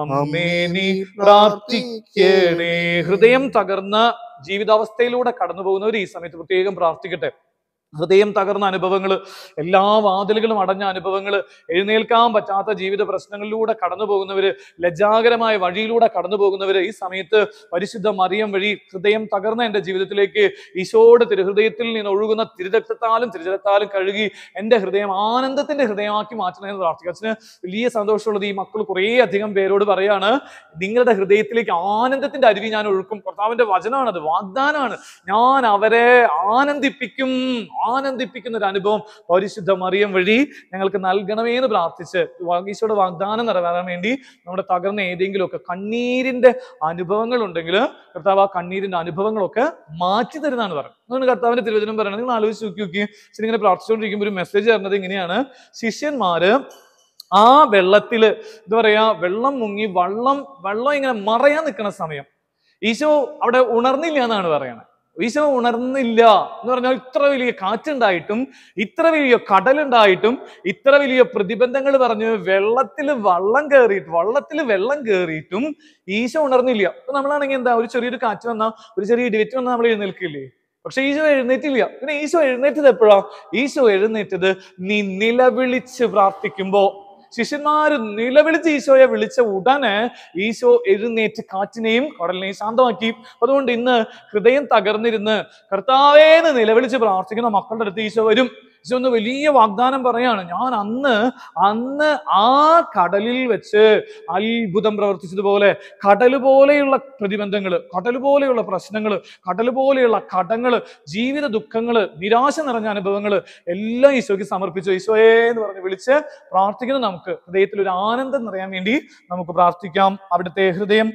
അമ്മേ നീ പ്രാർത്ഥിക്കണേ ഹൃദയം തകർന്ന ജീവിതാവസ്ഥയിലൂടെ കടന്നു പോകുന്നവർ ഈ സമയത്ത് പ്രത്യേകം പ്രാർത്ഥിക്കട്ടെ ഹൃദയം തകർന്ന അനുഭവങ്ങൾ എല്ലാ വാതിലുകളും അടഞ്ഞ അനുഭവങ്ങൾ എഴുന്നേൽക്കാൻ പറ്റാത്ത ജീവിത പ്രശ്നങ്ങളിലൂടെ കടന്നു പോകുന്നവർ ലജ്ജാകരമായ വഴിയിലൂടെ കടന്നു പോകുന്നവർ ഈ സമയത്ത് പരിശുദ്ധ മറിയം വഴി ഹൃദയം തകർന്ന എൻ്റെ ജീവിതത്തിലേക്ക് ഈശോയുടെ തിരുഹൃദയത്തിൽ നിന്ന് ഒഴുകുന്ന തിരുരക്തത്താലും തിരുചരത്താലും കഴുകി എൻ്റെ ഹൃദയം ആനന്ദത്തിൻ്റെ ഹൃദയമാക്കി മാറ്റണമെന്ന് പ്രാർത്ഥിക്കുക അച്ഛന് വലിയ സന്തോഷമുള്ളത് ഈ മക്കൾ കുറേ അധികം പേരോട് പറയാണ് നിങ്ങളുടെ ഹൃദയത്തിലേക്ക് ആനന്ദത്തിൻ്റെ അരുവി ഞാൻ ഒഴുക്കും കർത്താവിൻ്റെ വചനമാണത് വാഗ്ദാനമാണ് ഞാൻ അവരെ ആനന്ദിപ്പിക്കും ആനന്ദിപ്പിക്കുന്ന ഒരു അനുഭവം പരിശുദ്ധ മറിയം വഴി ഞങ്ങൾക്ക് നൽകണമേ എന്ന് പ്രാർത്ഥിച്ച് വാഗീശയുടെ വാഗ്ദാനം നിറവേറാൻ വേണ്ടി നമ്മുടെ തകർന്ന ഏതെങ്കിലുമൊക്കെ കണ്ണീരിന്റെ അനുഭവങ്ങൾ ഉണ്ടെങ്കിൽ കർത്താവ് ആ കണ്ണീരിന്റെ അനുഭവങ്ങളൊക്കെ മാറ്റി തരുന്നതാണ് പറഞ്ഞത് അതുകൊണ്ട് കർത്താവിന്റെ തിരുവചനം പറയുന്നത് നിങ്ങൾ ആലോചിച്ച് നോക്കി നോക്കി ശരി ഇങ്ങനെ പ്രാർത്ഥിച്ചുകൊണ്ടിരിക്കുമ്പോൾ ഒരു മെസ്സേജ് തരുന്നത് ഇങ്ങനെയാണ് ശിഷ്യന്മാര് ആ വെള്ളത്തിൽ എന്താ പറയാ വെള്ളം മുങ്ങി വള്ളം വെള്ളം ഇങ്ങനെ മറയാൻ നിൽക്കുന്ന സമയം ഈശോ അവിടെ ഉണർന്നില്ല എന്നാണ് പറയണത് ഈശോ ഉണർന്നില്ല എന്ന് പറഞ്ഞാൽ ഇത്ര വലിയ കാറ്റുണ്ടായിട്ടും ഇത്ര വലിയ കടലുണ്ടായിട്ടും ഇത്ര വലിയ പ്രതിബന്ധങ്ങൾ പറഞ്ഞ് വെള്ളത്തിൽ വള്ളം കയറിയിട്ട് വള്ളത്തിൽ വെള്ളം കയറിയിട്ടും ഈശോ ഉണർന്നില്ല അപ്പൊ നമ്മളാണെങ്കിൽ എന്താ ഒരു ചെറിയൊരു കാറ്റ് വന്നാൽ ഒരു ചെറിയ ഇടിവെറ്റ് വന്നാൽ നമ്മൾ എഴുന്നേൽക്കില്ലേ പക്ഷെ ഈശോ എഴുന്നേറ്റില്ല പിന്നെ ഈശോ എഴുന്നേറ്റത് എപ്പോഴാ ഈശോ എഴുന്നേറ്റത് നീ നിലവിളിച്ച് പ്രാർത്ഥിക്കുമ്പോ ശിഷ്യന്മാർ നിലവിളിച്ച് ഈശോയെ വിളിച്ച ഉടനെ ഈശോ എഴുന്നേറ്റ് കാറ്റിനെയും കടലിനെയും ശാന്തമാക്കി അതുകൊണ്ട് ഇന്ന് ഹൃദയം തകർന്നിരുന്ന് കർത്താവേന്ന് നിലവിളിച്ച് പ്രാർത്ഥിക്കുന്ന മക്കളുടെ അടുത്ത് ഈശോ വരും ഒന്ന് വലിയ വാഗ്ദാനം പറയാണ് ഞാൻ അന്ന് അന്ന് ആ കടലിൽ വെച്ച് അത്ഭുതം പ്രവർത്തിച്ചതുപോലെ കടൽ പോലെയുള്ള പ്രതിബന്ധങ്ങൾ കടൽ പോലെയുള്ള പ്രശ്നങ്ങൾ കടൽ പോലെയുള്ള കടങ്ങൾ ജീവിത ദുഃഖങ്ങൾ നിരാശ നിറഞ്ഞ അനുഭവങ്ങൾ എല്ലാം ഈശോയ്ക്ക് സമർപ്പിച്ചു ഈശോയെ എന്ന് പറഞ്ഞ് വിളിച്ച് പ്രാർത്ഥിക്കുന്നു നമുക്ക് ഹൃദയത്തിൽ ഒരു ആനന്ദം നിറയാൻ വേണ്ടി നമുക്ക് പ്രാർത്ഥിക്കാം അവിടുത്തെ ഹൃദയം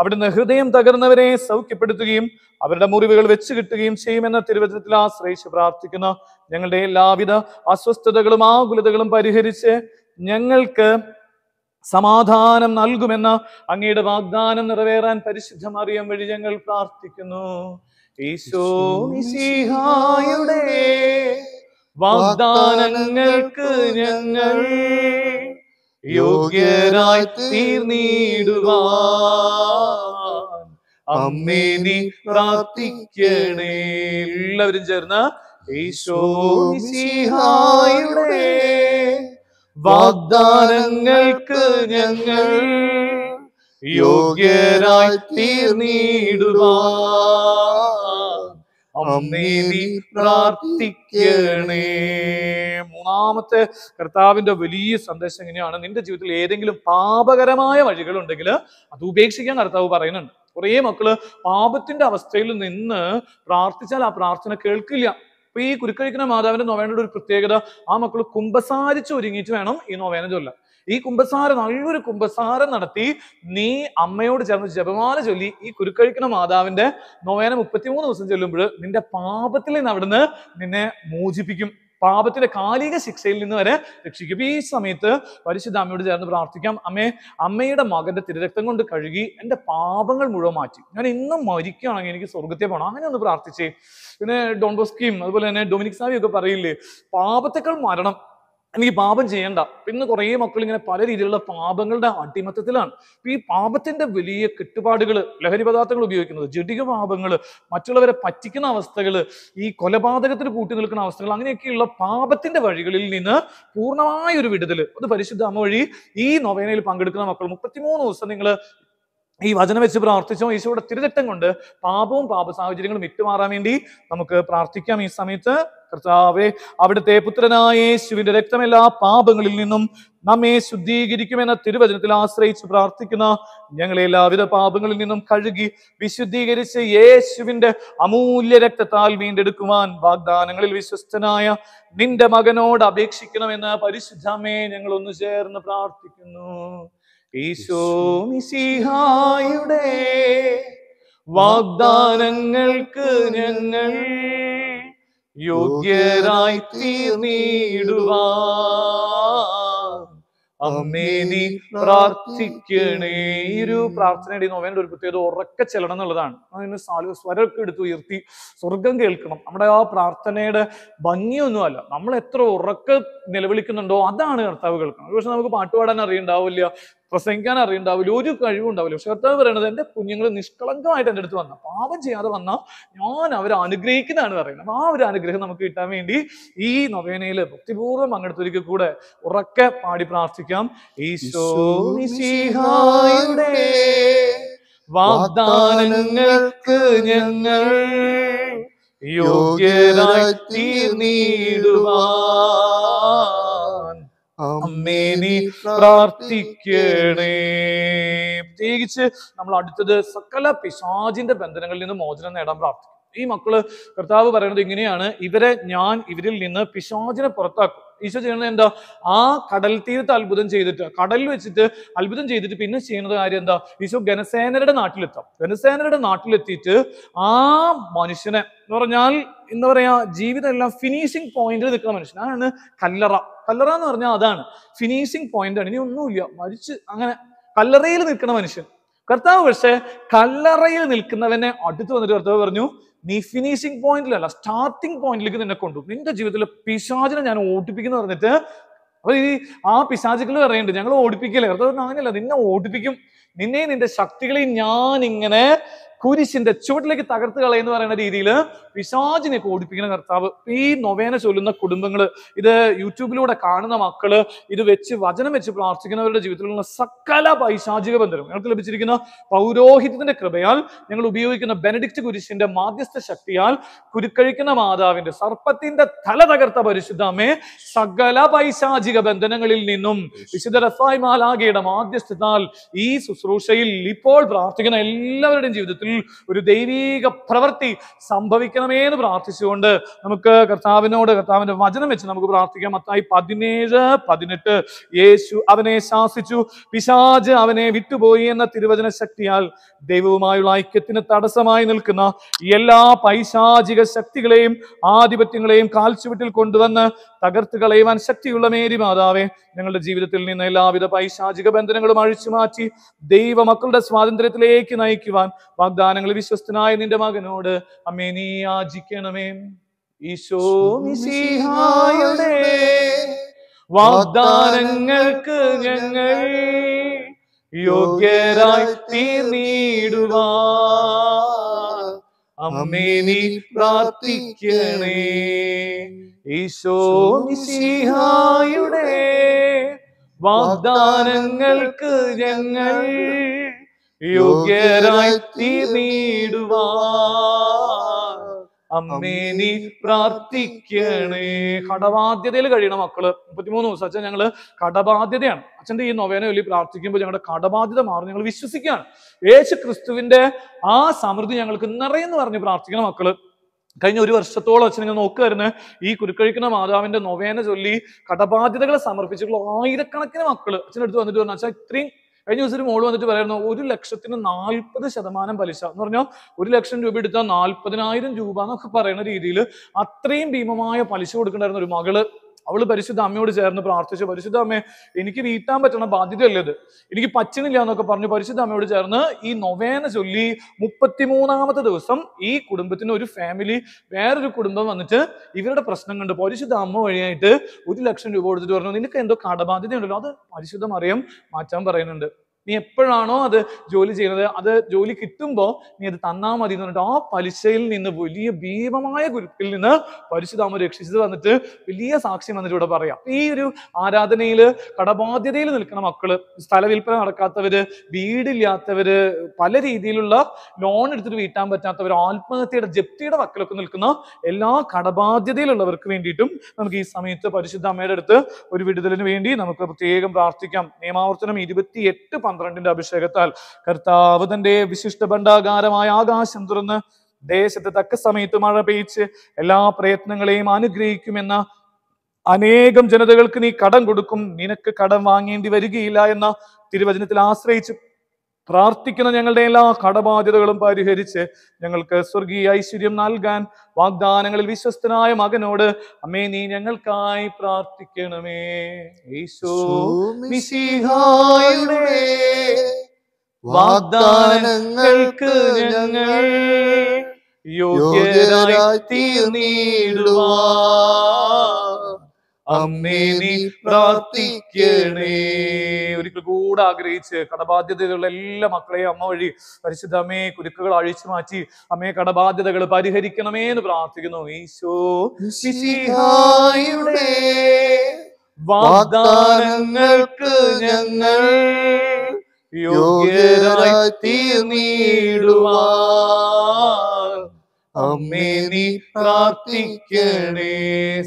അവിടുന്ന് ഹൃദയം തകർന്നവരെ സൗഖ്യപ്പെടുത്തുകയും അവരുടെ മുറിവുകൾ വെച്ച് കിട്ടുകയും ചെയ്യുമെന്ന തിരുവചനത്തിൽ ആശ്രയിച്ച് പ്രാർത്ഥിക്കുന്ന ഞങ്ങളുടെ എല്ലാവിധ അസ്വസ്ഥതകളും ആകുലതകളും പരിഹരിച്ച് ഞങ്ങൾക്ക് സമാധാനം നൽകുമെന്ന അങ്ങയുടെ വാഗ്ദാനം നിറവേറാൻ പരിശുദ്ധ മറിയം വഴി ഞങ്ങൾ പ്രാർത്ഥിക്കുന്നു ഈശോ വാഗ്ദാനങ്ങൾക്ക് ഞങ്ങൾ യോഗ്യരായി തീർന്നിടുവാൻ അമ്മേ നീ പ്രാർത്ഥിക്കണേ എല്ലാവരും ചേർന്ന് ഈശോ വാഗ്ദാനങ്ങൾക്ക് ഞങ്ങൾ യോഗ്യരായി തീർന്നിടുവാൻ അമ്മേതി പ്രാർത്ഥിക്കണേ മൂന്നാമത്തെ കർത്താവിന്റെ വലിയ സന്ദേശം എങ്ങനെയാണ് നിന്റെ ജീവിതത്തിൽ ഏതെങ്കിലും പാപകരമായ ഉണ്ടെങ്കിൽ അത് ഉപേക്ഷിക്കാൻ കർത്താവ് പറയുന്നുണ്ട് കുറെ മക്കള് പാപത്തിന്റെ അവസ്ഥയിൽ നിന്ന് പ്രാർത്ഥിച്ചാൽ ആ പ്രാർത്ഥന കേൾക്കില്ല അപ്പൊ ഈ കുരുക്കഴിക്കുന്ന മാതാവിന്റെ നൊവേനയുടെ ഒരു പ്രത്യേകത ആ മക്കൾ കുമ്പസാരിച്ച് ഒരുങ്ങിയിട്ട് വേണം ഈ നൊവേന ചൊല്ലാം ഈ കുമ്പസാര നല്ലൊരു കുമ്പസാരം നടത്തി നീ അമ്മയോട് ചേർന്ന് ജപമാല ചൊല്ലി ഈ കുരുക്കഴിക്കുന്ന മാതാവിന്റെ നോവേന മുപ്പത്തിമൂന്ന് ദിവസം ചൊല്ലുമ്പോൾ നിന്റെ പാപത്തിൽ നിന്ന് അവിടുന്ന് നിന്നെ മോചിപ്പിക്കും പാപത്തിന്റെ കാലിക ശിക്ഷയിൽ നിന്ന് വരെ രക്ഷിക്കും ഈ സമയത്ത് പരിശുദ്ധ അമ്മയോട് ചേർന്ന് പ്രാർത്ഥിക്കാം അമ്മേ അമ്മയുടെ മകന്റെ തിരരക്തം കൊണ്ട് കഴുകി എൻ്റെ പാപങ്ങൾ മുഴുവൻ മാറ്റി ഞാൻ ഇന്നും മരിക്കുകയാണെങ്കിൽ എനിക്ക് സ്വർഗത്തെ പോകണം അങ്ങനെ ഒന്ന് പ്രാർത്ഥിച്ചേ പിന്നെ ഡോൺ ബോസ്കിയും അതുപോലെ തന്നെ ഡൊമിനിക് സാവി ഒക്കെ പറയില്ലേ പാപത്തെക്കാൾ മരണം എനിക്ക് പാപം ചെയ്യണ്ട ഇന്ന് കുറെ മക്കൾ ഇങ്ങനെ പല രീതിയിലുള്ള പാപങ്ങളുടെ അടിമത്തത്തിലാണ് ഈ പാപത്തിന്റെ വലിയ കെട്ടുപാടുകൾ ലഹരി പദാർത്ഥങ്ങൾ ഉപയോഗിക്കുന്നത് ജടിക പാപങ്ങൾ മറ്റുള്ളവരെ പറ്റിക്കുന്ന അവസ്ഥകൾ ഈ കൊലപാതകത്തിന് കൂട്ടി നിൽക്കുന്ന അവസ്ഥകൾ അങ്ങനെയൊക്കെയുള്ള പാപത്തിന്റെ വഴികളിൽ നിന്ന് പൂർണ്ണമായ ഒരു വിടുതൽ അത് പരിശുദ്ധ അമ്മ വഴി ഈ നൊവേനയിൽ പങ്കെടുക്കുന്ന മക്കൾ മുപ്പത്തിമൂന്ന് ദിവസം നിങ്ങൾ ഈ വചനം വെച്ച് പ്രാർത്ഥിച്ചോ ഈശോയുടെ തിരുതെറ്റം കൊണ്ട് പാപവും പാപ സാഹചര്യങ്ങളും വിട്ടുമാറാൻ വേണ്ടി നമുക്ക് പ്രാർത്ഥിക്കാം ഈ സമയത്ത് കർത്താവെ അവിടുത്തെ പുത്രനായ യേശുവിന്റെ രക്തമെല്ലാ പാപങ്ങളിൽ നിന്നും നമ്മെ ശുദ്ധീകരിക്കുമെന്ന തിരുവചനത്തിൽ ആശ്രയിച്ച് പ്രാർത്ഥിക്കുന്ന ഞങ്ങളെ എല്ലാവിധ പാപങ്ങളിൽ നിന്നും കഴുകി വിശുദ്ധീകരിച്ച് യേശുവിന്റെ അമൂല്യ രക്തത്താൽ വീണ്ടെടുക്കുവാൻ വാഗ്ദാനങ്ങളിൽ വിശ്വസ്തനായ നിന്റെ മകനോട് അപേക്ഷിക്കണമെന്ന് പരിശുദ്ധമേ ഞങ്ങൾ ഒന്ന് ചേർന്ന് പ്രാർത്ഥിക്കുന്നു ഈശോ മിസിഹായുടെ വാഗ്ദാനങ്ങൾക്ക് ഞങ്ങൾ യോഗ്യരായി തീർന്നിടുവാ അമ്മേ പ്രാർത്ഥിക്കണേ ഈ ഒരു പ്രാർത്ഥനയുടെ നോവേണ്ട ഒരു പ്രത്യേകത ഉറക്കെ ചെല്ലണം എന്നുള്ളതാണ് അതിന് സാലു സ്വരമൊക്കെ എടുത്ത് ഉയർത്തി സ്വർഗം കേൾക്കണം നമ്മുടെ ആ പ്രാർത്ഥനയുടെ ഭംഗിയൊന്നുമല്ല നമ്മൾ എത്ര ഉറക്കെ നിലവിളിക്കുന്നുണ്ടോ അതാണ് കർത്താവ് കേൾക്കണം പക്ഷെ നമുക്ക് പാട്ടുപാടാൻ അറിയണ്ടാവില്ല പ്രസംഗിക്കാൻ അറിയുണ്ടാവില്ല ഒരു കഴിവും ഉണ്ടാവില്ല പക്ഷെ കർത്താവ് പറയുന്നത് എൻ്റെ കുഞ്ഞുങ്ങൾ നിഷ്കളങ്കമായിട്ട് എൻ്റെ അടുത്ത് വന്നു പാപം ചെയ്യാതെ വന്നാൽ ഞാൻ അവരെ അനുഗ്രഹിക്കുന്നതാണ് പറയുന്നത് ആ ഒരു അനുഗ്രഹം നമുക്ക് കിട്ടാൻ വേണ്ടി ഈ നൊവേനയിൽ ഭക്തിപൂർവ്വം പങ്കെടുത്തൊരിക്കൽ കൂടെ ഉറക്കെ പാടി പ്രാർത്ഥിക്കാം ഈശോ വാഗ്ദാനങ്ങൾക്ക് ഞങ്ങൾ യോഗ്യരായി തീർന്നിടുവാ നീ പ്രാർത്ഥിക്കണേ പ്രത്യേകിച്ച് നമ്മൾ അടുത്തത് സകല പിശാചിന്റെ ബന്ധനങ്ങളിൽ നിന്ന് മോചനം നേടാൻ പ്രാർത്ഥിക്കും ഈ മക്കള് കർത്താവ് പറയുന്നത് ഇങ്ങനെയാണ് ഇവരെ ഞാൻ ഇവരിൽ നിന്ന് പിശാചിനെ പുറത്താക്കും ഈശോ ചെയ്യുന്നത് എന്താ ആ കടൽ തീരത്ത് അത്ഭുതം ചെയ്തിട്ട് കടലിൽ വെച്ചിട്ട് അത്ഭുതം ചെയ്തിട്ട് പിന്നെ ചെയ്യുന്നത് കാര്യം എന്താ ഈശോ ഗനസേനരുടെ നാട്ടിലെത്താം ഗനസേനരുടെ നാട്ടിലെത്തിയിട്ട് ആ മനുഷ്യനെ എന്ന് പറഞ്ഞാൽ എന്താ പറയാ ജീവിതം എല്ലാം ഫിനിഷിംഗ് പോയിന്റിൽ നിൽക്കുന്ന മനുഷ്യൻ അതാണ് കല്ലറ കല്ലറ എന്ന് പറഞ്ഞാൽ അതാണ് ഫിനിഷിംഗ് പോയിന്റ് ആണ് ഇനി ഒന്നുമില്ല മരിച്ച് അങ്ങനെ കല്ലറയിൽ നിൽക്കുന്ന മനുഷ്യൻ കർത്താവ് പക്ഷെ കല്ലറയിൽ നിൽക്കുന്നവനെ അടുത്ത് വന്നിട്ട് കർത്താവ് പറഞ്ഞു നീ ഫിനിഷിംഗ് പോയിന്റിലല്ല സ്റ്റാർട്ടിംഗ് പോയിന്റിലേക്ക് നിന്നെ കൊണ്ടു നിന്റെ ജീവിതത്തിലെ പിശാചിനെ ഞാൻ ഓടിപ്പിക്കുന്നു പറഞ്ഞിട്ട് അപ്പൊ ഈ ആ പിശാചികൾ പറയുന്നുണ്ട് ഞങ്ങൾ ഓടിപ്പിക്കില്ല അങ്ങനെയല്ല നിന്നെ ഓടിപ്പിക്കും നിന്നെയും നിന്റെ ശക്തികളെയും ഞാൻ ഇങ്ങനെ കുരിശിന്റെ ചുവട്ടിലേക്ക് തകർത്ത് കളയെന്ന് പറയുന്ന രീതിയിൽ പിശാചിനെ ഓടിപ്പിക്കുന്ന കർത്താവ് ഈ നൊവേന ചൊല്ലുന്ന കുടുംബങ്ങൾ ഇത് യൂട്യൂബിലൂടെ കാണുന്ന മക്കള് ഇത് വെച്ച് വചനം വെച്ച് പ്രാർത്ഥിക്കുന്നവരുടെ ജീവിതത്തിലുള്ള സകല പൈശാചിക ബന്ധനം ഞങ്ങൾക്ക് ലഭിച്ചിരിക്കുന്ന പൗരോഹിത്യത്തിന്റെ കൃപയാൽ ഞങ്ങൾ ഉപയോഗിക്കുന്ന ബെനഡിക്റ്റ് കുരിശിന്റെ മാധ്യസ്ഥ ശക്തിയാൽ കുരുക്കഴിക്കുന്ന മാതാവിന്റെ സർപ്പത്തിന്റെ തല തകർത്ത പരിശുദ്ധമേ സകല പൈശാചിക ബന്ധനങ്ങളിൽ നിന്നും വിശുദ്ധ റഫായ് മാലാഗയുടെ മാധ്യസ്ഥത്താൽ ഈ ശുശ്രൂഷയിൽ ഇപ്പോൾ പ്രാർത്ഥിക്കുന്ന എല്ലാവരുടെയും ജീവിതത്തിൽ ഒരു ദൈവീക പ്രവൃത്തി സംഭവിക്കണമേ എന്ന് പ്രാർത്ഥിച്ചുകൊണ്ട് നമുക്ക് കർത്താവിനോട് കർത്താവിന്റെ വചനം വെച്ച് നമുക്ക് പ്രാർത്ഥിക്കാം മത്തായി പതിനേഴ് പതിനെട്ട് യേശു അവനെ ശാസിച്ചു പിശാജ് അവനെ വിട്ടുപോയി എന്ന തിരുവചന ശക്തിയാൽ ദൈവവുമായുള്ള ഐക്യത്തിന് തടസ്സമായി നിൽക്കുന്ന എല്ലാ പൈശാചിക ശക്തികളെയും ആധിപത്യങ്ങളെയും കാൽച്ചുവിട്ടിൽ കൊണ്ടുവന്ന് തകർത്ത് കളയുവാൻ ശക്തിയുള്ള മേരി മാതാവേ ഞങ്ങളുടെ ജീവിതത്തിൽ നിന്ന് എല്ലാവിധ പൈശാചിക ബന്ധനങ്ങളും അഴിച്ചു മാറ്റി ദൈവമക്കളുടെ സ്വാതന്ത്ര്യത്തിലേക്ക് നയിക്കുവാൻ വാഗ്ദാനം വാഗ്ദാനങ്ങൾ വിശ്വസ്തനായ നിന്റെ മകനോട് അമ്മേ നീ യാചിക്കണമേ ഈശോ വാഗ്ദാനങ്ങൾക്ക് ഞങ്ങൾ യോഗ്യരായി തീർന്നിടുവാ അമ്മേ നീ പ്രാർത്ഥിക്കണേ ഈശോ മിശിഹായുടെ വാഗ്ദാനങ്ങൾക്ക് ഞങ്ങൾ യോഗ്യരായി തീ അമ്മേ നീ പ്രാർത്ഥിക്കണേ കടബാധ്യതയിൽ കഴിയണം മക്കള് മുപ്പത്തിമൂന്ന് ദിവസം അച്ഛൻ ഞങ്ങള് കടബാധ്യതയാണ് അച്ഛന്റെ ഈ നൊവേന വലിയ പ്രാർത്ഥിക്കുമ്പോൾ ഞങ്ങളുടെ കടബാധ്യത മാറും ഞങ്ങൾ വിശ്വസിക്കുകയാണ് യേശു ക്രിസ്തുവിന്റെ ആ സമൃദ്ധി ഞങ്ങൾക്ക് നിറയെന്ന് പറഞ്ഞ് പ്രാർത്ഥിക്കണം മക്കള് കഴിഞ്ഞ ഒരു വർഷത്തോളം അച്ഛൻ ഇങ്ങനെ നോക്കുകയായിരുന്നു ഈ കുരുക്കഴിക്കുന്ന മാതാവിന്റെ നൊവേന ചൊല്ലി കടബാധ്യതകളെ സമർപ്പിച്ചിട്ടുള്ള ആയിരക്കണക്കിന് മക്കൾ അച്ഛനടുത്ത് വന്നിട്ട് പറഞ്ഞാൽ അച്ഛൻ ഇത്രയും കഴിഞ്ഞ ദിവസം ഒരു മോള് വന്നിട്ട് പറയുന്നു ഒരു ലക്ഷത്തിന് നാൽപ്പത് ശതമാനം പലിശ എന്ന് പറഞ്ഞാൽ ഒരു ലക്ഷം രൂപ എടുത്താൽ നാൽപ്പതിനായിരം രൂപ എന്നൊക്കെ പറയുന്ന രീതിയിൽ അത്രയും ഭീമമായ പലിശ കൊടുക്കേണ്ടായിരുന്ന ഒരു മകള് അവൾ പരിശുദ്ധ അമ്മയോട് ചേർന്ന് പ്രാർത്ഥിച്ചു പരിശുദ്ധ അമ്മേ എനിക്ക് വീട്ടാൻ പറ്റണ ബാധ്യതയല്ലേ ഇത് എനിക്ക് പറ്റുന്നില്ല എന്നൊക്കെ പറഞ്ഞു പരിശുദ്ധ അമ്മയോട് ചേർന്ന് ഈ നൊവേന ചൊല്ലി മുപ്പത്തിമൂന്നാമത്തെ ദിവസം ഈ കുടുംബത്തിന് ഒരു ഫാമിലി വേറൊരു കുടുംബം വന്നിട്ട് ഇവരുടെ പ്രശ്നം കണ്ട് പരിശുദ്ധ അമ്മ വഴിയായിട്ട് ഒരു ലക്ഷം രൂപ കൊടുത്തിട്ട് പറഞ്ഞു നിനക്ക് എന്തോ കടബാധ്യതയുണ്ടല്ലോ അത് പരിശുദ്ധം അറിയാം മാറ്റാൻ പറയുന്നുണ്ട് നീ എപ്പോഴാണോ അത് ജോലി ചെയ്യുന്നത് അത് ജോലി കിട്ടുമ്പോൾ നീ അത് തന്നാൽ മതി എന്ന് പറഞ്ഞിട്ട് ആ പലിശയിൽ നിന്ന് വലിയ ഭീമമായ കുരുക്കിൽ നിന്ന് പരിശുദ്ധാമ രക്ഷിച്ചത് വന്നിട്ട് വലിയ സാക്ഷ്യം വന്നിട്ട് ഇവിടെ പറയാം ഈ ഒരു ആരാധനയിൽ കടബാധ്യതയിൽ നിൽക്കുന്ന മക്കള് സ്ഥല വിൽപ്പന നടക്കാത്തവര് വീടില്ലാത്തവര് പല രീതിയിലുള്ള ലോൺ എടുത്തിട്ട് വീട്ടാൻ പറ്റാത്തവർ ആത്മഹത്യയുടെ ജപ്തിയുടെ വക്കലൊക്കെ നിൽക്കുന്ന എല്ലാ കടബാധ്യതയിലുള്ളവർക്ക് വേണ്ടിയിട്ടും നമുക്ക് ഈ സമയത്ത് പരിശുദ്ധ അമ്മയുടെ അടുത്ത് ഒരു വിടുതലിന് വേണ്ടി നമുക്ക് പ്രത്യേകം പ്രാർത്ഥിക്കാം നിയമാവർത്തനം ഇരുപത്തി എട്ട് പന്ത്രണ്ടിന്റെ അഭിഷേകത്താൽ കർത്താവ് തന്റെ വിശിഷ്ട ഭണ്ഡാകാരമായ ആകാശം തുറന്ന് ദേശത്ത് തക്ക സമയത്ത് മഴ പെയ്ച്ച് എല്ലാ പ്രയത്നങ്ങളെയും അനുഗ്രഹിക്കുമെന്ന അനേകം ജനതകൾക്ക് നീ കടം കൊടുക്കും നിനക്ക് കടം വാങ്ങേണ്ടി വരികയില്ല എന്ന തിരുവചനത്തിൽ ആശ്രയിച്ച് പ്രാർത്ഥിക്കുന്ന ഞങ്ങളുടെ എല്ലാ കടബാധ്യതകളും പരിഹരിച്ച് ഞങ്ങൾക്ക് സ്വർഗീയ ഐശ്വര്യം നൽകാൻ വാഗ്ദാനങ്ങളിൽ വിശ്വസ്തനായ മകനോട് അമ്മേ നീ ഞങ്ങൾക്കായി പ്രാർത്ഥിക്കണമേ യേശോ വാഗ്ദാനങ്ങൾക്ക് ഞങ്ങൾ യോഗ്യരായി തീർന്നിടുവാ അമ്മേ നീ പ്രാർത്ഥിക്കണേ ഒരിക്കൽ കൂടെ ആഗ്രഹിച്ച് കടബാധ്യതകളുടെ എല്ലാ മക്കളെയും അമ്മ വഴി പരിശുദ്ധ അമ്മേ കുരുക്കുകൾ അഴിച്ചു മാറ്റി അമ്മയെ കടബാധ്യതകൾ പരിഹരിക്കണമേ എന്ന് പ്രാർത്ഥിക്കുന്നു ഈശോ വാഗ്ദാനങ്ങൾക്ക് ഞങ്ങൾ യോഗ്യരായി തീർന്നിടുവാ അമ്മേ നീ പ്രാർത്ഥിക്കണേ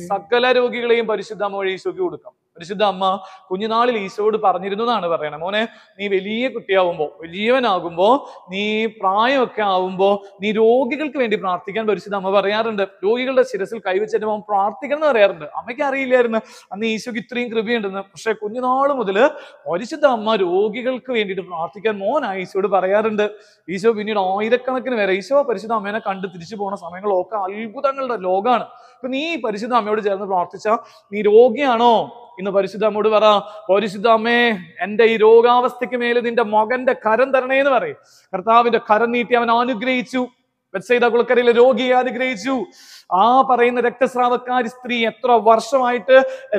സകല രോഗികളെയും പരിശുദ്ധ മൊഴി കൊടുക്കാം പരിശുദ്ധ അമ്മ കുഞ്ഞുനാളിൽ ഈശോട് പറഞ്ഞിരുന്നതാണ് പറയണം മോനെ നീ വലിയ കുട്ടിയാവുമ്പോൾ വലിയവനാകുമ്പോൾ നീ പ്രായമൊക്കെ ആവുമ്പോൾ നീ രോഗികൾക്ക് വേണ്ടി പ്രാർത്ഥിക്കാൻ പരിശുദ്ധ അമ്മ പറയാറുണ്ട് രോഗികളുടെ ശിരസിൽ കൈവച്ചിട്ട് അവൻ പ്രാർത്ഥിക്കണം എന്ന് പറയാറുണ്ട് അമ്മയ്ക്ക് അറിയില്ലായിരുന്നു അന്ന് ഈശോക്ക് ഇത്രയും കൃപയുണ്ടെന്ന് പക്ഷെ കുഞ്ഞുനാൾ മുതൽ പരിശുദ്ധ അമ്മ രോഗികൾക്ക് വേണ്ടിയിട്ട് പ്രാർത്ഥിക്കാൻ മോനായി ഈശോട് പറയാറുണ്ട് ഈശോ പിന്നീട് ആയിരക്കണക്കിന് വരെ ഈശോ പരിശുദ്ധ അമ്മേനെ കണ്ട് തിരിച്ചു പോകുന്ന സമയങ്ങളൊക്കെ അത്ഭുതങ്ങളുടെ ലോകമാണ് അപ്പൊ നീ പരിശുദ്ധ അമ്മയോട് ചേർന്ന് പ്രാർത്ഥിച്ച നീ രോഗിയാണോ ഇന്ന് പരിശുദ്ധ അമ്മയോട് പറ പരിശുദ്ധ അമ്മേ എന്റെ ഈ രോഗാവസ്ഥയ്ക്ക് മേലെ നിന്റെ മകന്റെ കരം തരണേ എന്ന് പറയും കർത്താവിന്റെ കരം നീട്ടി അവൻ അനുഗ്രഹിച്ചു ബെത്സൈദ കുളക്കരയിലെ രോഗിയെ അനുഗ്രഹിച്ചു ആ പറയുന്ന രക്തസ്രാവക്കാരി സ്ത്രീ എത്ര വർഷമായിട്ട്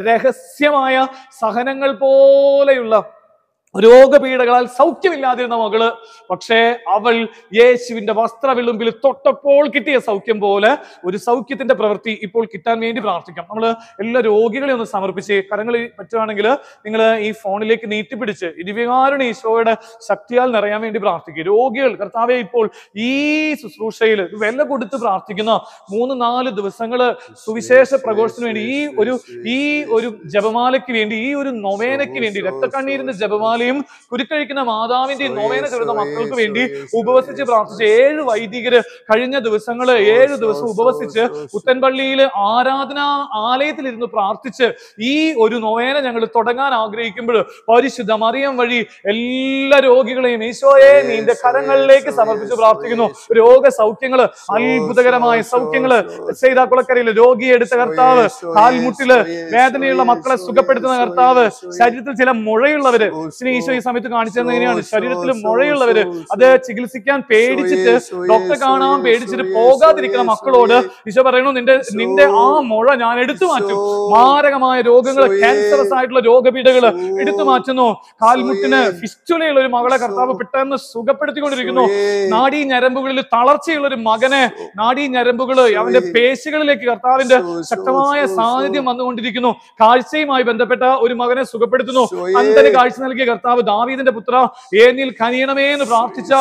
രഹസ്യമായ സഹനങ്ങൾ പോലെയുള്ള രോഗപീഠകളാൽ സൗഖ്യമില്ലാതിരുന്ന മകള് പക്ഷേ അവൾ യേശുവിന്റെ വസ്ത്രവിളുമ്പിൽ തൊട്ടപ്പോൾ കിട്ടിയ സൗഖ്യം പോലെ ഒരു സൗഖ്യത്തിന്റെ പ്രവൃത്തി ഇപ്പോൾ കിട്ടാൻ വേണ്ടി പ്രാർത്ഥിക്കാം നമ്മൾ എല്ലാ രോഗികളെ ഒന്ന് സമർപ്പിച്ച് കരങ്ങൾ പറ്റുവാണെങ്കിൽ നിങ്ങൾ ഈ ഫോണിലേക്ക് നീട്ടിപ്പിടിച്ച് ഇരുവികാരുടെ ഈശോയുടെ ശക്തിയാൽ നിറയാൻ വേണ്ടി പ്രാർത്ഥിക്കുക രോഗികൾ കർത്താവെ ഇപ്പോൾ ഈ ശുശ്രൂഷയിൽ വില കൊടുത്ത് പ്രാർത്ഥിക്കുന്ന മൂന്ന് നാല് ദിവസങ്ങൾ സുവിശേഷ പ്രകോഷത്തിന് വേണ്ടി ഈ ഒരു ഈ ഒരു ജപമാലയ്ക്ക് വേണ്ടി ഈ ഒരു നൊവേനയ്ക്ക് വേണ്ടി രക്തക്കണ്ണീരിന്റെ ജപമാല മാതാവിന്റെയും കുരുക്കഴിക്കുന്ന മാതാവിന്റെയും നോവേന ചൊല്ലുന്ന മക്കൾക്ക് വേണ്ടി ഉപവസിച്ച് പ്രാർത്ഥിച്ച് ഏഴ് വൈദികര് കഴിഞ്ഞ ദിവസങ്ങള് ഏഴ് ദിവസം ഉപവസിച്ച് പുത്തൻപള്ളിയിലെ ആരാധനാ ആലയത്തിൽ ഇരുന്ന് പ്രാർത്ഥിച്ച് ഈ ഒരു നോവേന ഞങ്ങൾ തുടങ്ങാൻ ആഗ്രഹിക്കുമ്പോൾ പരിശുദ്ധ മറിയം വഴി എല്ലാ രോഗികളെയും ഈശോയെ നീന്റെ കരങ്ങളിലേക്ക് സമർപ്പിച്ച് പ്രാർത്ഥിക്കുന്നു രോഗ രോഗസൗഖ്യങ്ങള് അത്ഭുതകരമായ സൗഖ്യങ്ങള് ചെയ്താക്കുളക്കരയില് രോഗിയെ എടുത്ത കർത്താവ് കാൽമുട്ടില് വേദനയുള്ള മക്കളെ സുഖപ്പെടുത്തുന്ന കർത്താവ് ശരീരത്തിൽ ചില മുഴയുള്ളവര് മനുഷ്യനെ ഈശോ ഈ സമയത്ത് തന്നെയാണ് ശരീരത്തിൽ മുഴയുള്ളവര് അത് ചികിത്സിക്കാൻ പേടിച്ചിട്ട് ഡോക്ടറെ കാണാൻ പേടിച്ചിട്ട് പോകാതിരിക്കുന്ന മക്കളോട് ഈശോ പറയണു നിന്റെ നിന്റെ ആ മുഴ ഞാൻ എടുത്തു മാറ്റും മാരകമായ രോഗങ്ങൾ ക്യാൻസറസ് ആയിട്ടുള്ള രോഗപീഠകള് എടുത്തു മാറ്റുന്നു കാൽമുട്ടിന് ഫിസ്റ്റുലയുള്ള ഒരു മകളെ കർത്താവ് പെട്ടെന്ന് സുഖപ്പെടുത്തിക്കൊണ്ടിരിക്കുന്നു നാടീ ഞരമ്പുകളിൽ തളർച്ചയുള്ള ഒരു മകനെ നാടീ ഞരമ്പുകള് അവന്റെ പേശികളിലേക്ക് കർത്താവിന്റെ ശക്തമായ സാന്നിധ്യം വന്നുകൊണ്ടിരിക്കുന്നു കാഴ്ചയുമായി ബന്ധപ്പെട്ട ഒരു മകനെ സുഖപ്പെടുത്തുന്നു അന്തന് കാഴ്ച നൽകിയ കർത്താവ് ദാവീദിന്റെ പുത്ര ഏനിൽ കനിയണമേ എന്ന് പ്രാർത്ഥിച്ച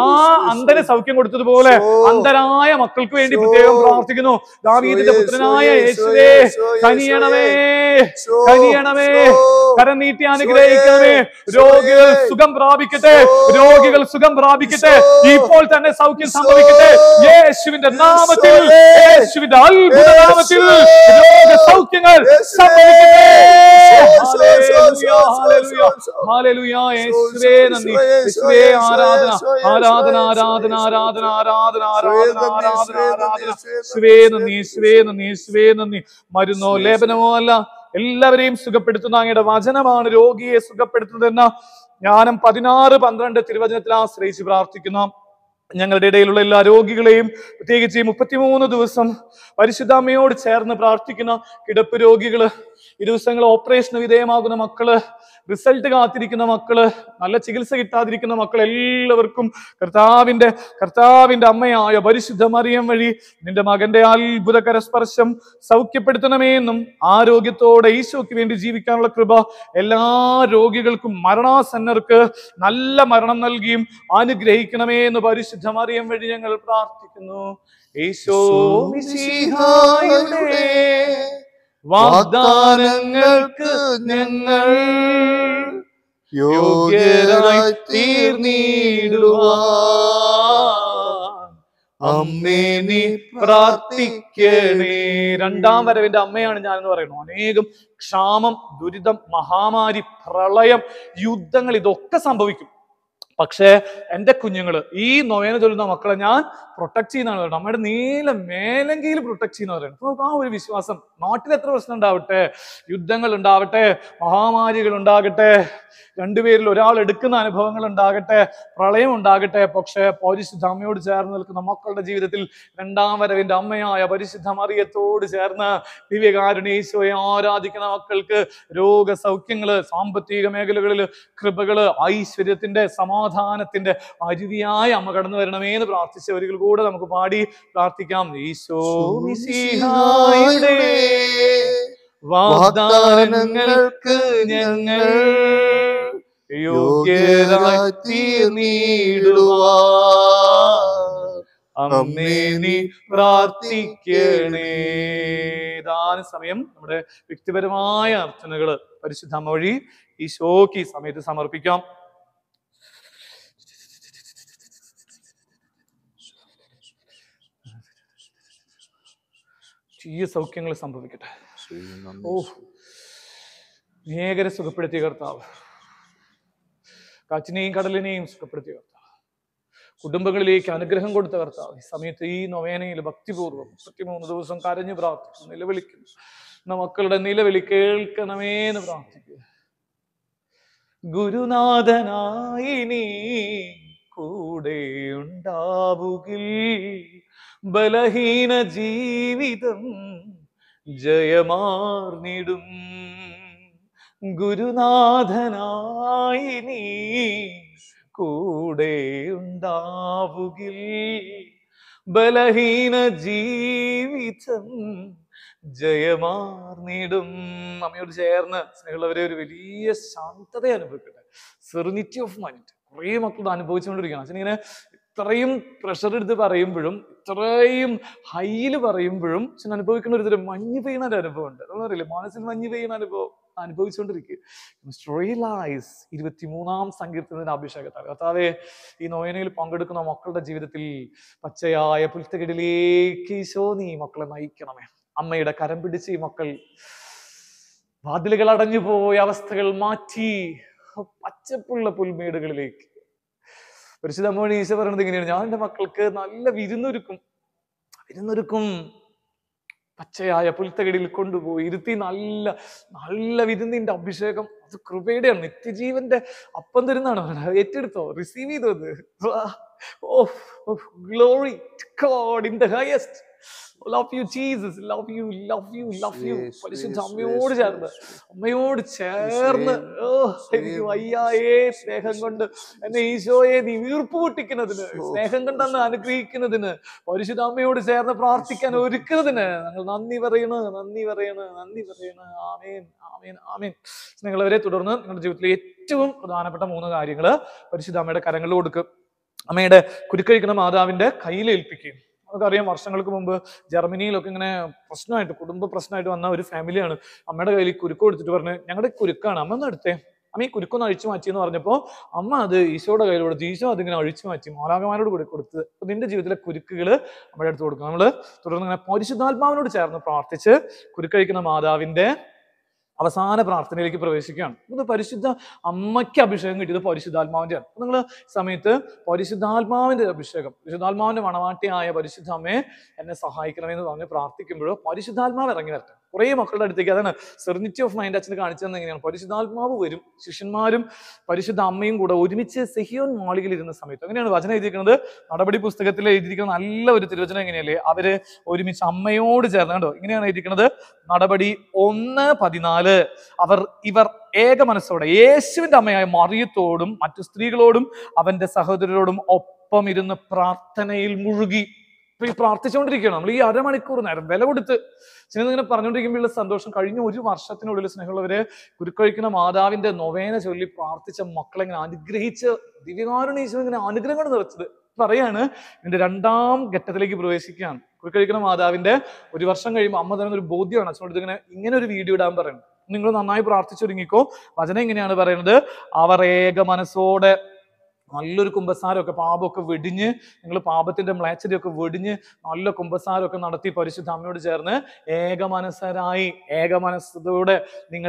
ആ അന്തന് സൗഖ്യം കൊടുത്തതുപോലെ അന്തരായ മക്കൾക്ക് വേണ്ടി പ്രത്യേകം പ്രാർത്ഥിക്കുന്നു ദാവീദിന്റെ പുത്രനായ യേശുവേ കനിയണമേ കനിയണമേ കരം നീട്ടി അനുഗ്രഹിക്കണമേ രോഗികൾ സുഖം പ്രാപിക്കട്ടെ രോഗികൾ സുഖം പ്രാപിക്കട്ടെ ഇപ്പോൾ തന്നെ സൗഖ്യം സംഭവിക്കട്ടെ യേശുവിന്റെ നാമത്തിൽ യേശുവിന്റെ അത്ഭുത നാമത്തിൽ രോഗ സൗഖ്യങ്ങൾ സംഭവിക്കട്ടെ ആരാധന ആരാധന ആരാധന ആരാധന ആരാധന മരുന്നോ ലേപനമോ അല്ല എല്ലാവരെയും സുഖപ്പെടുത്തുന്ന അങ്ങയുടെ വചനമാണ് രോഗിയെ സുഖപ്പെടുത്തുന്നതെന്ന ഞാനും പതിനാറ് പന്ത്രണ്ട് തിരുവചനത്തിൽ ആശ്രയിച്ച് പ്രാർത്ഥിക്കുന്ന ഞങ്ങളുടെ ഇടയിലുള്ള എല്ലാ രോഗികളെയും പ്രത്യേകിച്ച് ഈ മുപ്പത്തിമൂന്ന് ദിവസം പരിശുദ്ധാമ്മയോട് ചേർന്ന് പ്രാർത്ഥിക്കുന്ന കിടപ്പ് രോഗികള് ഈ ദിവസങ്ങൾ ഓപ്പറേഷന് വിധേയമാകുന്ന മക്കള് റിസൾട്ട് കാത്തിരിക്കുന്ന മക്കള് നല്ല ചികിത്സ കിട്ടാതിരിക്കുന്ന മക്കൾ എല്ലാവർക്കും കർത്താവിന്റെ കർത്താവിന്റെ അമ്മയായ പരിശുദ്ധ മറിയം വഴി നിന്റെ മകന്റെ അത്ഭുത കരസ്പർശം സൗഖ്യപ്പെടുത്തണമേ എന്നും ആരോഗ്യത്തോടെ ഈശോയ്ക്ക് വേണ്ടി ജീവിക്കാനുള്ള കൃപ എല്ലാ രോഗികൾക്കും മരണാസന്നർക്ക് നല്ല മരണം നൽകിയും അനുഗ്രഹിക്കണമേ എന്ന് പരിശുദ്ധ മറിയം വഴി ഞങ്ങൾ പ്രാർത്ഥിക്കുന്നു ഈശോ വാഗ്ദാനങ്ങൾക്ക് ഞങ്ങൾ യോഗ്യരായി തീർന്നിടുക അമ്മേ പ്രാർത്ഥിക്കണേ രണ്ടാം വരവിന്റെ അമ്മയാണ് ഞാൻ എന്ന് പറയുന്നു അനേകം ക്ഷാമം ദുരിതം മഹാമാരി പ്രളയം യുദ്ധങ്ങൾ ഇതൊക്കെ സംഭവിക്കും പക്ഷേ എൻ്റെ കുഞ്ഞുങ്ങൾ ഈ നോയനെ ചൊല്ലുന്ന മക്കളെ ഞാൻ പ്രൊട്ടക്ട് ചെയ്യുന്ന പറയുന്നത് നമ്മുടെ നീല മേലെങ്കിൽ പ്രൊട്ടക്ട് ചെയ്യുന്ന പറയുന്നത് അപ്പോൾ ആ ഒരു വിശ്വാസം നാട്ടിൽ എത്ര പ്രശ്നം ഉണ്ടാവട്ടെ യുദ്ധങ്ങൾ ഉണ്ടാവട്ടെ മഹാമാരികൾ ഉണ്ടാകട്ടെ രണ്ടുപേരിൽ ഒരാൾ എടുക്കുന്ന അനുഭവങ്ങൾ ഉണ്ടാകട്ടെ പ്രളയം ഉണ്ടാകട്ടെ പക്ഷേ പരിശുദ്ധ അമ്മയോട് ചേർന്ന് നിൽക്കുന്ന മക്കളുടെ ജീവിതത്തിൽ രണ്ടാം വരവിൻ്റെ അമ്മയായ പരിശുദ്ധ മറിയത്തോട് ചേർന്ന് ദിവ്യകാരുണീശോയെ ആരാധിക്കുന്ന മക്കൾക്ക് രോഗസൗഖ്യങ്ങൾ സാമ്പത്തിക മേഖലകളിൽ കൃപകള് ഐശ്വര്യത്തിൻ്റെ സമാ സമാധാനത്തിന്റെ അരുവിയായി അമ്മ കടന്നു വരണമേ എന്ന് പ്രാർത്ഥിച്ചവരികൾ കൂടെ നമുക്ക് പാടി പ്രാർത്ഥിക്കാം ഈശോ വാദാനങ്ങൾക്ക് ഞങ്ങൾ യോഗ്യരായി പ്രാർത്ഥിക്കണേ ഏതാനും സമയം നമ്മുടെ വ്യക്തിപരമായ അർച്ചനകള് പരിശുദ്ധ വഴി ഷോക്ക് ഈ സമയത്ത് സമർപ്പിക്കാം സ്ത്രീയ സൗഖ്യങ്ങൾ സംഭവിക്കട്ടെ ഓ നേകരെ സുഖപ്പെടുത്തിയ കർത്താവ് കാറ്റിനെയും കടലിനെയും സുഖപ്പെടുത്തിയ കർത്താവ് കുടുംബങ്ങളിലേക്ക് അനുഗ്രഹം കൊടുത്ത കർത്താവ് ഈ സമയത്ത് ഈ നൊവേനയിൽ ഭക്തിപൂർവ്വം മുപ്പത്തിമൂന്ന് ദിവസം കരഞ്ഞു പ്രാർത്ഥിക്കുന്നു നിലവിളിക്കുന്നു എന്ന മക്കളുടെ നിലവിളി കേൾക്കണമേ എന്ന് പ്രാർത്ഥിക്കുക ഗുരുനാഥനായി നീ കൂടെ ഉണ്ടാവുകിൽ ബലഹീന ജീവിതം ജയമാർന്നിടും ഗുരുനാഥനായി നീ കൂടെ ഉണ്ടാവുകിൽ ബലഹീന ജീവിതം ജയമാർന്നിടും അമ്മയോട് ചേർന്ന് സ്നേഹമുള്ളവരെ ഒരു വലിയ ശാന്തത അനുഭവിക്കട്ടെ സെറിനിറ്റി ഓഫ് മൈൻഡ് കുറേ മക്കൾ അനുഭവിച്ചുകൊണ്ടിരിക്കുകയാണ് അച്ഛനിങ്ങനെ ഇത്രയും പ്രഷർ എടുത്ത് പറയുമ്പോഴും അത്രയും ഹൈയിൽ പറയുമ്പോഴും പക്ഷെ അനുഭവിക്കുന്ന ഒരു തരം മഞ്ഞ് പെയ്യുന്ന ഒരു ഉണ്ട് നമ്മളറിയില്ലേ മനസ്സിൽ മഞ്ഞ് പെയ്യുന്ന അനുഭവം അനുഭവിച്ചുകൊണ്ടിരിക്കുകസ് ഇരുപത്തിമൂന്നാം സങ്കീർത്തനത്തിന്റെ അഭിഷേകത്താൽ കർത്താവെ ഈ നോയനയിൽ പങ്കെടുക്കുന്ന മക്കളുടെ ജീവിതത്തിൽ പച്ചയായ പുൽത്തകിടിലേക്ക് നീ മക്കളെ നയിക്കണമേ അമ്മയുടെ കരം പിടിച്ച് ഈ മക്കൾ വാതിലുകൾ അടഞ്ഞു പോയ അവസ്ഥകൾ മാറ്റി പച്ചപ്പുള്ള പുൽമേടുകളിലേക്ക് പരിശുദ്ധമ്മോണി ഈശോ പറയുന്നത് ഇങ്ങനെയാണ് ഞാൻ എൻ്റെ മക്കൾക്ക് നല്ല വിരുന്നൊരുക്കും വിരുന്നൊരുക്കും പച്ചയായ പുൽത്തകടിയിൽ കൊണ്ടുപോയി ഇരുത്തി നല്ല നല്ല വിരുന്നിന്റെ അഭിഷേകം അത് കൃപയുടെയാണ് നിത്യജീവന്റെ അപ്പം തരുന്നതാണ് ഏറ്റെടുത്തോ റിസീവ് ചെയ്തോ of of glory God in the highest love you Jesus love you love you love you പരിശുദ്ധ അമ്മയോട് ചേർന്ന് അമ്മയോട് ചേർന്ന് എനിക്ക് സ്നേഹം കൊണ്ട് എന്നെ ഈശോയെ നീ വീർപ്പ് പൊട്ടിക്കുന്നതിന് oh, സ്നേഹം കൊണ്ട് അന്ന് അനുഗ്രഹിക്കുന്നതിന് പരിശുദ്ധ അമ്മയോട് ചേർന്ന് പ്രാർത്ഥിക്കാൻ ഒരുക്കുന്നതിന് ഞങ്ങൾ നന്ദി പറയുന്നു നന്ദി പറയുന്നു നന്ദി പറയുന്നു ആമേൻ ആമേൻ ആമേൻ നിങ്ങളവരെ തുടർന്ന് നിങ്ങളുടെ ജീവിതത്തിലെ ഏറ്റവും പ്രധാനപ്പെട്ട മൂന്ന് കാര്യങ്ങൾ പരിശുദ്ധ അമ്മയുടെ കരങ്ങളിൽ കൊടുക്കുക അമ്മയുടെ കുരുക്കഴിക്കുന്ന മാതാവിന്റെ കയ്യിലേൽപ്പിക്കുകയും നമുക്കറിയാം വർഷങ്ങൾക്ക് മുമ്പ് ജർമ്മനിയിലൊക്കെ ഇങ്ങനെ പ്രശ്നമായിട്ട് കുടുംബ പ്രശ്നമായിട്ട് വന്ന ഒരു ഫാമിലിയാണ് അമ്മയുടെ കയ്യിൽ കുരുക്ക് കൊടുത്തിട്ട് പറഞ്ഞ് ഞങ്ങളുടെ കുരുക്കാണ് അമ്മ ഒന്ന് എടുത്തേ അമ്മ ഈ കുരുക്കൊന്ന് അഴിച്ചു മാറ്റി എന്ന് പറഞ്ഞപ്പോൾ അമ്മ അത് ഈശോയുടെ കയ്യിൽ കൊടുത്ത് ഈശോ അതിങ്ങനെ അഴിച്ചു മാറ്റി മോലാകമാരോട് കൂടി കൊടുത്ത് അപ്പൊ നിന്റെ ജീവിതത്തിലെ കുരുക്കുകൾ നമ്മുടെ അടുത്ത് കൊടുക്കുക നമ്മൾ തുടർന്ന് ഇങ്ങനെ പരിശുദ്ധാത്മാവിനോട് ചേർന്ന് പ്രാർത്ഥിച്ച് കുരുക്കഴിക്കുന്ന മാതാവിന്റെ അവസാന പ്രാർത്ഥനയിലേക്ക് പ്രവേശിക്കുകയാണ് ഇത് പരിശുദ്ധ അമ്മയ്ക്ക് അഭിഷേകം കിട്ടിയത് പരിശുദ്ധാത്മാവിൻ്റെയാണ് നിങ്ങൾ സമയത്ത് പരിശുദ്ധാത്മാവിൻ്റെ അഭിഷേകം പരിശുദ്ധാത്മാവിൻ്റെ മണവാട്ടിയായ പരിശുദ്ധ അമ്മയെ എന്നെ സഹായിക്കണമെന്ന് പറഞ്ഞ് പ്രാർത്ഥിക്കുമ്പോഴോ പരിശുദ്ധാത്മാവ് ഇറങ്ങി വരട്ടെ കുറെ മക്കളുടെ അടുത്തേക്ക് അതാണ് സെർണിറ്റി ഓഫ് മൈൻഡ് അച്ഛന് കാണിച്ചു തന്നെ എങ്ങനെയാണ് പരിശുദ്ധാത്മാവ് വരും ശിഷ്യന്മാരും പരിശുദ്ധ അമ്മയും കൂടെ ഒരുമിച്ച് സെഹിയോൻ മാളികയിൽ ഇരുന്ന സമയത്ത് അങ്ങനെയാണ് വചനം എഴുതിയിരിക്കുന്നത് നടപടി പുസ്തകത്തിൽ എഴുതിയിരിക്കുന്ന നല്ല ഒരു തിരുവചനം എങ്ങനെയല്ലേ അവര് ഒരുമിച്ച് അമ്മയോട് ചേർന്ന് കണ്ടോ ഇങ്ങനെയാണ് എഴുതിയിരിക്കുന്നത് നടപടി ഒന്ന് പതിനാല് അവർ ഇവർ ഏക മനസ്സോടെ യേശുവിന്റെ അമ്മയായ മറിയത്തോടും മറ്റു സ്ത്രീകളോടും അവന്റെ സഹോദരരോടും ഒപ്പം ഇരുന്ന് പ്രാർത്ഥനയിൽ മുഴുകി അപ്പൊ ഈ പ്രാർത്ഥിച്ചുകൊണ്ടിരിക്കുകയാണ് നമ്മൾ ഈ അരമണിക്കൂർ നേരം വില കൊടുത്ത് സ്നേഹം ഇങ്ങനെ പറഞ്ഞുകൊണ്ടിരിക്കുമ്പോഴുള്ള സന്തോഷം കഴിഞ്ഞ ഒരു വർഷത്തിനുള്ളിൽ സ്നേഹമുള്ളവരെ കുരുക്കഴിക്കുന്ന മാതാവിന്റെ നൊവേന ചൊല്ലി പ്രാർത്ഥിച്ച മക്കളെ ഇങ്ങനെ അനുഗ്രഹിച്ച് ദിവ്യകാരുണീശ്വരൻ ഇങ്ങനെ അനുഗ്രഹം കൊണ്ട് നിറച്ചത് പറയാണ് എന്റെ രണ്ടാം ഘട്ടത്തിലേക്ക് പ്രവേശിക്കുകയാണ് കുരുക്കഴിക്കുന്ന മാതാവിന്റെ ഒരു വർഷം കഴിയുമ്പോൾ അമ്മ തന്നെ ഒരു ബോധ്യമാണ് അച്ഛനോട് ഇങ്ങനെ ഇങ്ങനെ ഒരു വീഡിയോ ഇടാൻ പറയുന്നത് നിങ്ങൾ നന്നായി പ്രാർത്ഥിച്ചൊരുങ്ങിക്കോ വചനം ഇങ്ങനെയാണ് പറയുന്നത് അവർ ഏക മനസ്സോടെ നല്ലൊരു കുമ്പസാരമൊക്കെ പാപമൊക്കെ വെടിഞ്ഞ് നിങ്ങൾ പാപത്തിന്റെ മ്ലേച്ഛതയൊക്കെ വെടിഞ്ഞ് നല്ല കുമ്പസാരമൊക്കെ നടത്തി പരിശുദ്ധ അമ്മയോട് ചേർന്ന് ഏകമനസ്സരായി ഏകമനസ്സതയോടെ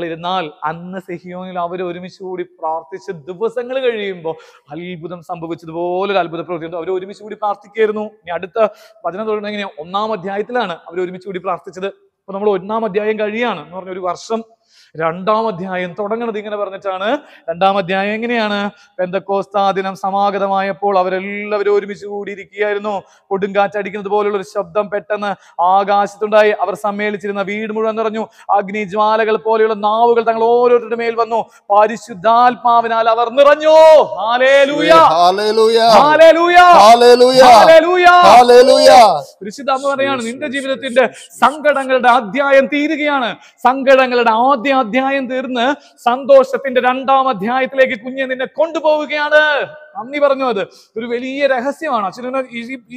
ഇരുന്നാൽ അന്ന് സെഹിയോനിൽ അവർ ഒരുമിച്ച് കൂടി പ്രാർത്ഥിച്ച് ദിവസങ്ങൾ കഴിയുമ്പോൾ അത്ഭുതം സംഭവിച്ചതുപോലൊരു അത്ഭുത പ്രവൃത്തി അവർ ഒരുമിച്ച് കൂടി പ്രാർത്ഥിക്കുകയായിരുന്നു ഇനി അടുത്ത വചനം തുടങ്ങി ഒന്നാം അധ്യായത്തിലാണ് അവർ ഒരുമിച്ച് കൂടി പ്രാർത്ഥിച്ചത് അപ്പൊ നമ്മൾ ഒന്നാം അധ്യായം കഴിയാണ് എന്ന് പറഞ്ഞ ഒരു വർഷം രണ്ടാം അധ്യായം തുടങ്ങുന്നത് ഇങ്ങനെ പറഞ്ഞിട്ടാണ് രണ്ടാം അധ്യായം എങ്ങനെയാണ് പെന്തക്കോസ്താ ദിനം സമാഗതമായപ്പോൾ അവരെല്ലാവരും ഒരുമിച്ച് കൂടിയിരിക്കുകയായിരുന്നു കൊടുങ്കാറ്റടിക്കുന്നത് പോലുള്ള ഒരു ശബ്ദം പെട്ടെന്ന് ആകാശത്തുണ്ടായി അവർ സമ്മേളിച്ചിരുന്ന വീട് മുഴുവൻ നിറഞ്ഞു അഗ്നിജ്വാലകൾ പോലെയുള്ള നാവുകൾ തങ്ങൾ ഓരോരുത്തരുടെ മേൽ വന്നു പരിശുദ്ധാത്മാവിനാൽ അവർ നിറഞ്ഞു പരിശുദ്ധാത്മ പറയാണ് നിന്റെ ജീവിതത്തിന്റെ സങ്കടങ്ങളുടെ അധ്യായം തീരുകയാണ് സങ്കടങ്ങളുടെ ആദ്യ അധ്യായം തീർന്ന് സന്തോഷത്തിന്റെ രണ്ടാം അധ്യായത്തിലേക്ക് കുഞ്ഞ് നിന്നെ കൊണ്ടുപോവുകയാണ് നന്ദി പറഞ്ഞു അത് ഒരു വലിയ രഹസ്യമാണ് അച്ഛനു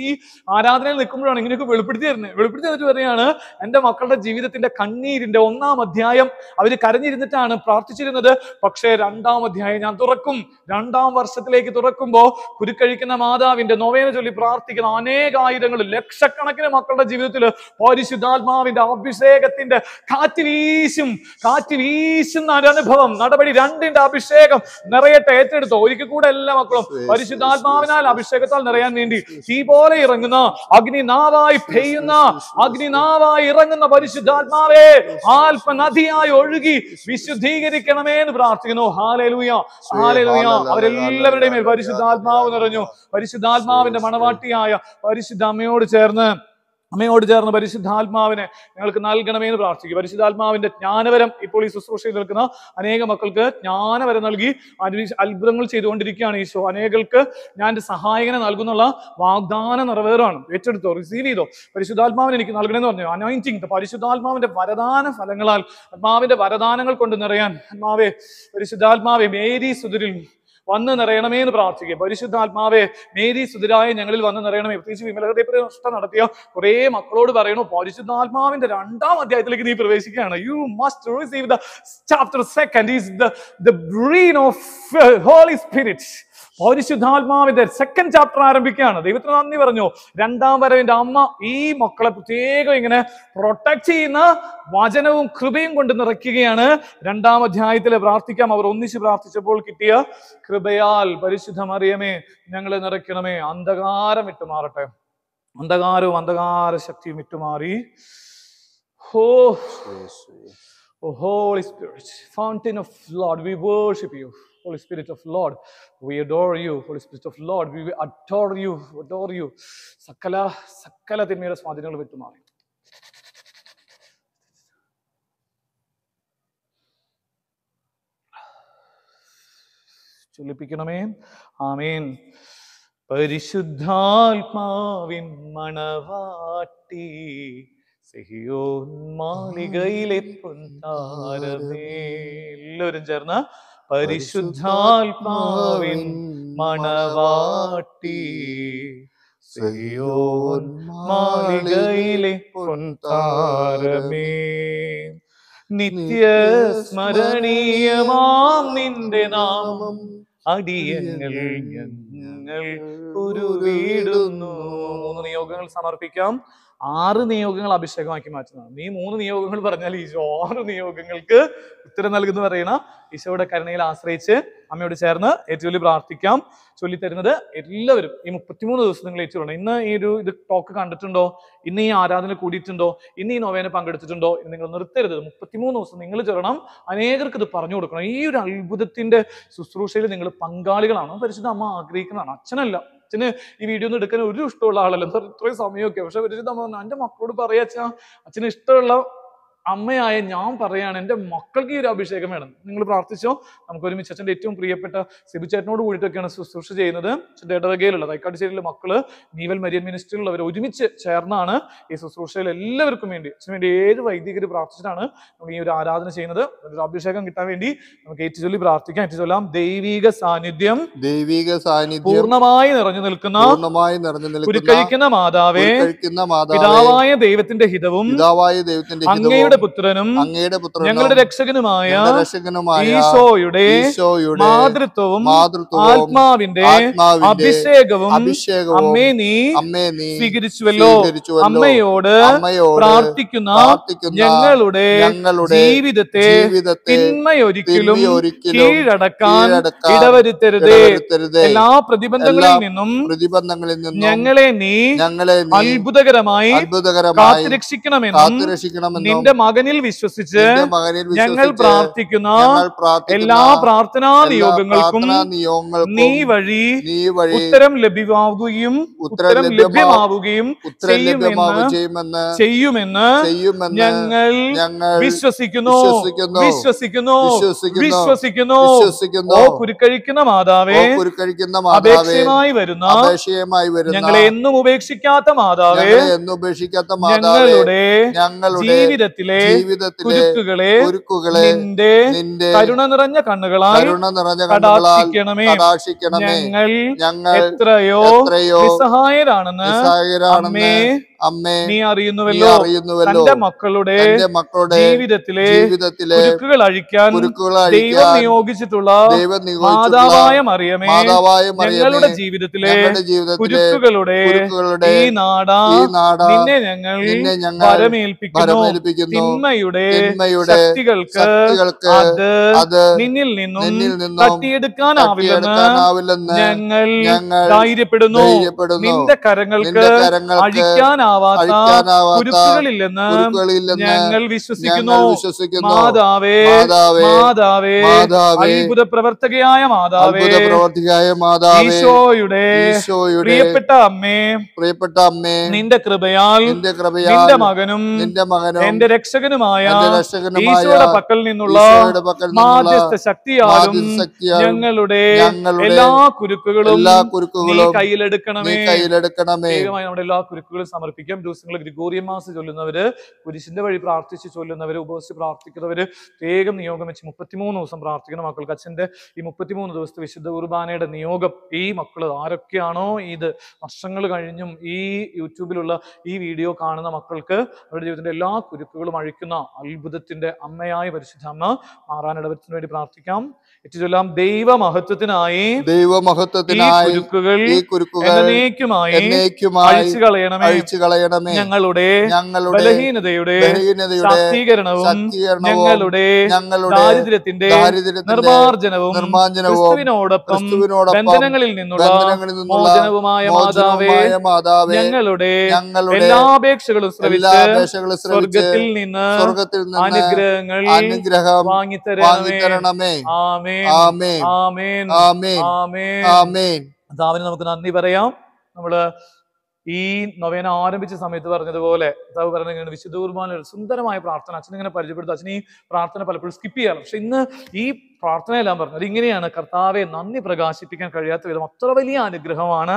ഈ ആരാധനയിൽ നിൽക്കുമ്പോഴാണ് ഇങ്ങനെയൊക്കെ വെളിപ്പെടുത്തി തരുന്നത് വെളിപ്പെടുത്തി തന്നിട്ട് പറയാണ് എൻ്റെ മക്കളുടെ ജീവിതത്തിന്റെ കണ്ണീരിന്റെ ഒന്നാം അധ്യായം അവർ കരഞ്ഞിരുന്നിട്ടാണ് പ്രാർത്ഥിച്ചിരുന്നത് പക്ഷേ രണ്ടാം അധ്യായം ഞാൻ തുറക്കും രണ്ടാം വർഷത്തിലേക്ക് തുറക്കുമ്പോൾ കുരുക്കഴിക്കുന്ന മാതാവിന്റെ നൊവേന ചൊല്ലി പ്രാർത്ഥിക്കുന്ന അനേകായിരങ്ങൾ ലക്ഷക്കണക്കിന് മക്കളുടെ ജീവിതത്തിൽ പരിശുദ്ധാത്മാവിന്റെ അഭിഷേകത്തിന്റെ കാറ്റ് വീശും കാറ്റ് വീശുന്ന ഒരനുഭവം നടപടി രണ്ടിന്റെ അഭിഷേകം നിറയട്ടെ ഏറ്റെടുത്തോ ഒരിക്കൽ കൂടെ എല്ലാ മക്കളും പരിശുദ്ധാത്മാവിനാൽ അഭിഷേകത്താൽ നിറയാൻ വേണ്ടി തീ പോലെ ഇറങ്ങുന്ന അഗ്നിനാവായി പെയ്യുന്ന അഗ്നിനാവായി ഇറങ്ങുന്ന പരിശുദ്ധാത്മാവേ ആൽപനദിയായി ഒഴുകി വിശുദ്ധീകരിക്കണമേ എന്ന് പ്രാർത്ഥിക്കുന്നു ഹാലലൂയ ഹാലലൂയ അവരെല്ലാവരുടെയും മേൽ പരിശുദ്ധാത്മാവ് നിറഞ്ഞു പരിശുദ്ധാത്മാവിന്റെ മണവാട്ടിയായ പരിശുദ്ധ അമ്മയോട് ചേർന്ന് അമ്മയോട് ചേർന്ന് പരിശുദ്ധാത്മാവിനെ ഞങ്ങൾക്ക് നൽകണമേ എന്ന് പ്രാർത്ഥിക്കും പരിശുദ്ധാത്മാവിന്റെ ജ്ഞാനവരം ഇപ്പോൾ ഈ ശുശ്രൂഷയിൽ നിൽക്കുന്ന അനേക മക്കൾക്ക് ജ്ഞാനവരം നൽകി അത്ഭുതങ്ങൾ ചെയ്തുകൊണ്ടിരിക്കുകയാണ് ഈശോ അനേകൾക്ക് ഞാൻ എൻ്റെ സഹായകനെ നൽകുന്നുള്ള വാഗ്ദാന നിറവേറാണ് ഏറ്റെടുത്തോ റിസീവ് ചെയ്തോ പരിശുദ്ധാത്മാവിനെ എനിക്ക് നൽകണമെന്ന് പറഞ്ഞു അനോയിൻറ്റിങ് പരിശുദ്ധാത്മാവിന്റെ വരദാന ഫലങ്ങളാൽ ആത്മാവിന്റെ വരദാനങ്ങൾ കൊണ്ട് നിറയാൻ ആത്മാവേ പരിശുദ്ധാത്മാവേ മേരി സുതിരിൽ വന്ന് നിറയണമേ എന്ന് പ്രാർത്ഥിക്കുക പരിശുദ്ധാത്മാവേ മേരി സുതിരായ ഞങ്ങളിൽ വന്ന് നിറയണമേ പ്രത്യേകിച്ച് വിമലഹൃദയപ്രതിഷ്ഠ നടത്തിയ കുറേ മക്കളോട് പറയണു പരിശുദ്ധാത്മാവിന്റെ രണ്ടാം അധ്യായത്തിലേക്ക് നീ പ്രവേശിക്കുകയാണ് you must receive the chapter second is the breath of Holy Spirit പരിശുദ്ധാത്മാവിന്റെ സെക്കൻഡ് ചാപ്റ്റർ ആരംഭിക്കുകയാണ് ദൈവത്തിന് നന്ദി പറഞ്ഞു രണ്ടാം വരവിന്റെ അമ്മ ഈ മക്കളെ പ്രത്യേകം ഇങ്ങനെ പ്രൊട്ടക്ട് ചെയ്യുന്ന വചനവും കൃപയും കൊണ്ട് നിറയ്ക്കുകയാണ് രണ്ടാം അധ്യായത്തിൽ പ്രാർത്ഥിക്കാം അവർ ഒന്നിച്ച് പ്രാർത്ഥിച്ചപ്പോൾ കിട്ടിയ കൃപയാൽ പരിശുദ്ധമറിയമേ ഞങ്ങളെ നിറയ്ക്കണമേ അന്ധകാരം ഇട്ട് അന്ധകാരവും അന്ധകാര ശക്തിയും ഇട്ടുമാറി ഹോ Holy Spirit fountain of Lord we worship you Holy Spirit of Lord. We adore you, Holy Spirit of Lord. We adore you, adore you. സകല സകല തിന്മയുടെ സ്വാധീനങ്ങൾ വിട്ടുമാറി ചൊല്ലിപ്പിക്കണമേ ആമേൻ പരിശുദ്ധാത്മാവിൻ മണവാട്ടി സെഹിയോൻ മാളികയിലെ പൊന്താരമേ എല്ലാവരും ചേർന്ന് പരിശുദ്ധാത്മാവിൻ മണവാട്ടി സിയോൻ മാളികയിലെ നിത്യ സ്മരണീയമാം നിന്റെ നാമം അടിയങ്ങൾ ഞങ്ങൾ ഒരു വീടുന്നു മൂന്ന് യോഗങ്ങൾ സമർപ്പിക്കാം ആറ് നിയോഗങ്ങൾ അഭിഷേകമാക്കി മാറ്റുന്നതാണ് നീ മൂന്ന് നിയോഗങ്ങൾ പറഞ്ഞാൽ ഈശോ ആറ് നിയോഗങ്ങൾക്ക് ഉത്തരം നൽകുന്നു പറയണ ഈശോയുടെ കരുണയിൽ ആശ്രയിച്ച് അമ്മയോട് ചേർന്ന് ഏറ്റവും പ്രാർത്ഥിക്കാം ചൊല്ലിത്തരുന്നത് എല്ലാവരും ഈ മുപ്പത്തിമൂന്ന് ദിവസം നിങ്ങൾ ഏറ്റവും ഇന്ന് ഈ ഒരു ഇത് ടോക്ക് കണ്ടിട്ടുണ്ടോ ഇന്ന് ഈ ആരാധന കൂടിയിട്ടുണ്ടോ ഇന്ന് ഈ നോവേനെ പങ്കെടുത്തിട്ടുണ്ടോ ഇത് നിങ്ങൾ നിർത്തരുത് മുപ്പത്തിമൂന്ന് ദിവസം നിങ്ങൾ ചൊല്ലണം അനേകർക്ക് ഇത് പറഞ്ഞു കൊടുക്കണം ഈ ഒരു അത്ഭുതത്തിന്റെ ശുശ്രൂഷയിൽ നിങ്ങൾ പങ്കാളികളാണ് പരിശുദ്ധ അമ്മ ആഗ്രഹിക്കുന്നതാണ് അച്ഛനല്ല അച്ഛന് ഈ വീഡിയോ ഒന്നും എടുക്കാൻ ഒരു ഇഷ്ടമുള്ള ആളല്ല ഇത്രയും സമയമൊക്കെ പക്ഷെ പരിശുദ്ധ അമ്മ പറഞ്ഞു മക്കളോട് പറയാ അച്ഛൻ അച്ഛന് ഇഷ്ടമുള്ള അമ്മയായ ഞാൻ പറയാണ് എൻ്റെ മക്കൾക്ക് ഈ ഒരു അഭിഷേകം വേണം നിങ്ങൾ പ്രാർത്ഥിച്ചോ നമുക്ക് ഒരുമിച്ച് അച്ഛൻ്റെ ഏറ്റവും പ്രിയപ്പെട്ട സിബി ചേട്ടനോട് കൂടിയിട്ടൊക്കെയാണ് ശുശ്രൂഷ ചെയ്യുന്നത് ഇടവകയിലുള്ള തൈക്കാട്ടുശ്ശേരിയിലെ മക്കള് നീവൽ മരിയൻ മിനിസ്റ്ററിലുള്ളവർ ഒരുമിച്ച് ചേർന്നാണ് ഈ ശുശ്രൂഷയിൽ എല്ലാവർക്കും വേണ്ടി അച്ഛന് വേണ്ടി ഏഴ് വൈദികർ പ്രാർത്ഥിച്ചിട്ടാണ് നമ്മൾ ഈ ഒരു ആരാധന ചെയ്യുന്നത് ഒരു അഭിഷേകം കിട്ടാൻ വേണ്ടി നമുക്ക് ഏറ്റുചൊല്ലി പ്രാർത്ഥിക്കാം ഏറ്റുചൊല്ലാം ദൈവിക സാന്നിധ്യം ദൈവിക സാന്നിധ്യം പൂർണ്ണമായി നിറഞ്ഞു നിൽക്കുന്ന പൂർണ്ണമായി നിറഞ്ഞു നിൽക്കുന്ന മാതാവേ കഴിക്കുന്ന മാതാവേ പിതാവായ ദൈവത്തിന്റെ ഹിതവും പിതാവായ ദൈവത്തിന്റെ അങ്ങയുടെ അങ്ങയുടെ പുത്രനും അങ്ങയുടെ പുത്രനും ഞങ്ങളുടെ രക്ഷകനുമായ രക്ഷകനുമായ ഈശോയുടെ മാതൃത്വവും മാതൃത്വവും ആത്മാവിന്റെ അഭിഷേകവും അഭിഷേകവും അമ്മേ നീ അമ്മേ നീ സ്വീകരിച്ചുവല്ലോ അമ്മയോട് പ്രാർത്ഥിക്കുന്ന ഞങ്ങളുടെ ഞങ്ങളുടെ ജീവിതത്തെ തിന്മയൊരിക്കലും കീഴടക്കാൻ ഇടവരുത്തരുതേ എല്ലാ പ്രതിബന്ധങ്ങളിൽ നിന്നും പ്രതിബന്ധങ്ങളിൽ നിന്നും ഞങ്ങളെ നീ ഞങ്ങളെ അത്ഭുതകരമായി അത്ഭുതകരമായി കാത്തുരക്ഷിക്കണമെന്നും നിന്റെ മകനിൽ വിശ്വസിച്ച് ഞങ്ങൾ പ്രാർത്ഥിക്കുന്ന എല്ലാ പ്രാർത്ഥനാ നിയോഗങ്ങൾക്കും നീ വഴി ഉത്തരം ലഭ്യമാവുകയും ഉത്തരം ലഭ്യമാവുകയും ചെയ്യുമെന്ന് ചെയ്യുമെന്ന് ഞങ്ങൾ വിശ്വസിക്കുന്നു വിശ്വസിക്കുന്നു വിശ്വസിക്കുന്നു ഓ കുരുക്കഴിക്കുന്ന മാതാവേ കുരുക്കഴിക്കുന്ന അപേക്ഷയമായി വരുന്ന അപേക്ഷയമായി വരുന്ന ഞങ്ങളെ എന്നും ഉപേക്ഷിക്കാത്ത മാതാവേ എന്നും ഉപേക്ഷിക്കാത്ത മാതാവേ ഞങ്ങളുടെ ജീവിതത്തിലെ ജീവിതത്തിലെ കുരുക്കുകളെ നിന്റെ നിന്റെ കരുണ നിറഞ്ഞ കണ്ണുകളാൽ കരുണ നിറഞ്ഞ ഞങ്ങൾ ഞങ്ങൾ എത്രയോ എത്രയോ നിസ്സഹായരാണെന്ന് നിസ്സഹായരാണെന്ന് അമ്മേ നീ അറിയുന്നുവല്ലോ അറിയുന്നുവല്ലോ തന്റെ മക്കളുടെ മക്കളുടെ ജീവിതത്തിലെ ജീവിതത്തിലെ കുരുക്കുകൾ അഴിക്കാൻ ദൈവം നിയോഗിച്ചിട്ടുള്ള മാതാവായ മറിയമേ മാതാവായ ഞങ്ങളുടെ ജീവിതത്തിലെ കുരുക്കുകളുടെ ഈ നാടാ നിന്നെ ഞങ്ങൾ പരമേൽപ്പിക്കുന്നു തിന്മയുടെ ശക്തികൾക്ക് അത് നിന്നിൽ നിന്നും തട്ടിയെടുക്കാനാവില്ലെന്ന് ഞങ്ങൾ ധൈര്യപ്പെടുന്നു നിന്റെ കരങ്ങൾക്ക് അഴിക്കാൻ അഴിക്കാനാവാത്ത കുരുക്കുകളില്ലെന്ന് ഞങ്ങൾ വിശ്വസിക്കുന്നു മാതാവേ മാതാവേ അത്ഭുത പ്രവർത്തകയായ മാതാവേ പ്രവർത്തകയായ മാതാവേ ഈശോയുടെ പ്രിയപ്പെട്ട അമ്മേ പ്രിയപ്പെട്ട അമ്മേ നിന്റെ കൃപയാൽ നിന്റെ കൃപയാൽ നിന്റെ മകനും നിന്റെ മകനും എന്റെ രക്ഷകനുമായ ഈശോയുടെ പക്കൽ നിന്നുള്ള മാധ്യസ്ഥ ശക്തിയാലും ഞങ്ങളുടെ എല്ലാ കുരുക്കുകളും എല്ലാ കുരുക്കുകളും കയ്യിലെടുക്കണമേ കയ്യിലെടുക്കണമേ നമ്മുടെ എല്ലാ കുരുക്കുകളും സമർപ്പിക്കും പ്രവർത്തിക്കാം ദിവസങ്ങൾ ഗ്രിഗോറിയൻ മാസ് ചൊല്ലുന്നവര് കുരിശിന്റെ വഴി പ്രാർത്ഥിച്ച് ചൊല്ലുന്നവര് ഉപവസിച്ച് പ്രാർത്ഥിക്കുന്നവര് വേഗം നിയോഗം വെച്ച് മുപ്പത്തിമൂന്ന് ദിവസം പ്രാർത്ഥിക്കുന്ന മക്കൾക്ക് അച്ഛന്റെ ഈ മുപ്പത്തിമൂന്ന് ദിവസത്തെ വിശുദ്ധ കുർബാനയുടെ നിയോഗം ഈ മക്കൾ ആരൊക്കെയാണോ ഇത് വർഷങ്ങൾ കഴിഞ്ഞും ഈ യൂട്യൂബിലുള്ള ഈ വീഡിയോ കാണുന്ന മക്കൾക്ക് അവരുടെ ജീവിതത്തിന്റെ എല്ലാ കുരുക്കുകളും അഴിക്കുന്ന അത്ഭുതത്തിന്റെ അമ്മയായ പരിശുദ്ധ അമ്മ മാറാനിടവരത്തിന് വേണ്ടി പ്രാർത്ഥിക്കാം ചൊല്ലാം ദൈവമഹത്വത്തിനായി ദൈവമഹത്വത്തിനായി ഈ കുരുക്കുകൾ എന്നേക്കുമായി അഴിച്ചു കളയണമേ ഞങ്ങളുടെ ഞങ്ങളുടെ ബലഹീനതയുടെ ശാക്തീകരണവും ഞങ്ങളുടെ ഞങ്ങളുടെ ദാരിദ്ര്യത്തിന്റെ നിർമാർജനവും നിർമാർജനവുംനോടൊപ്പം ബന്ധനങ്ങളിൽ നിന്നുള്ള മോചനവുമായ മാതാവേ ഞങ്ങളുടെ ഞങ്ങളുടെ എല്ലാ അപേക്ഷകളും ശ്രവിച്ച് സ്വർഗത്തിൽ നിന്ന് സ്വർഗത്തിൽ നിന്ന് അനുഗ്രഹങ്ങൾ അനുഗ്രഹം വാങ്ങിത്തരണമേ ആമേ ആമേൻ ആമേൻ ആമേൻ ആമേൻ കർത്താവിന് നമുക്ക് നന്ദി പറയാം നമ്മള് ഈ നൊവേന ആരംഭിച്ച സമയത്ത് പറഞ്ഞതുപോലെ കർത്താവ് പറഞ്ഞിങ്ങനെ വിശുദ്ധ കുർബാന ഒരു സുന്ദരമായ പ്രാർത്ഥന അച്ഛൻ ഇങ്ങനെ പരിചയപ്പെടുത്തും അച്ഛൻ ഈ പ്രാർത്ഥന പലപ്പോഴും സ്കിപ്പ് ചെയ്യാറുണ്ട് പക്ഷെ ഇന്ന് ഈ പ്രാർത്ഥനയെല്ലാം പറഞ്ഞത് ഇങ്ങനെയാണ് കർത്താവെ നന്ദി പ്രകാശിപ്പിക്കാൻ കഴിയാത്ത വിധം അത്ര വലിയ അനുഗ്രഹമാണ്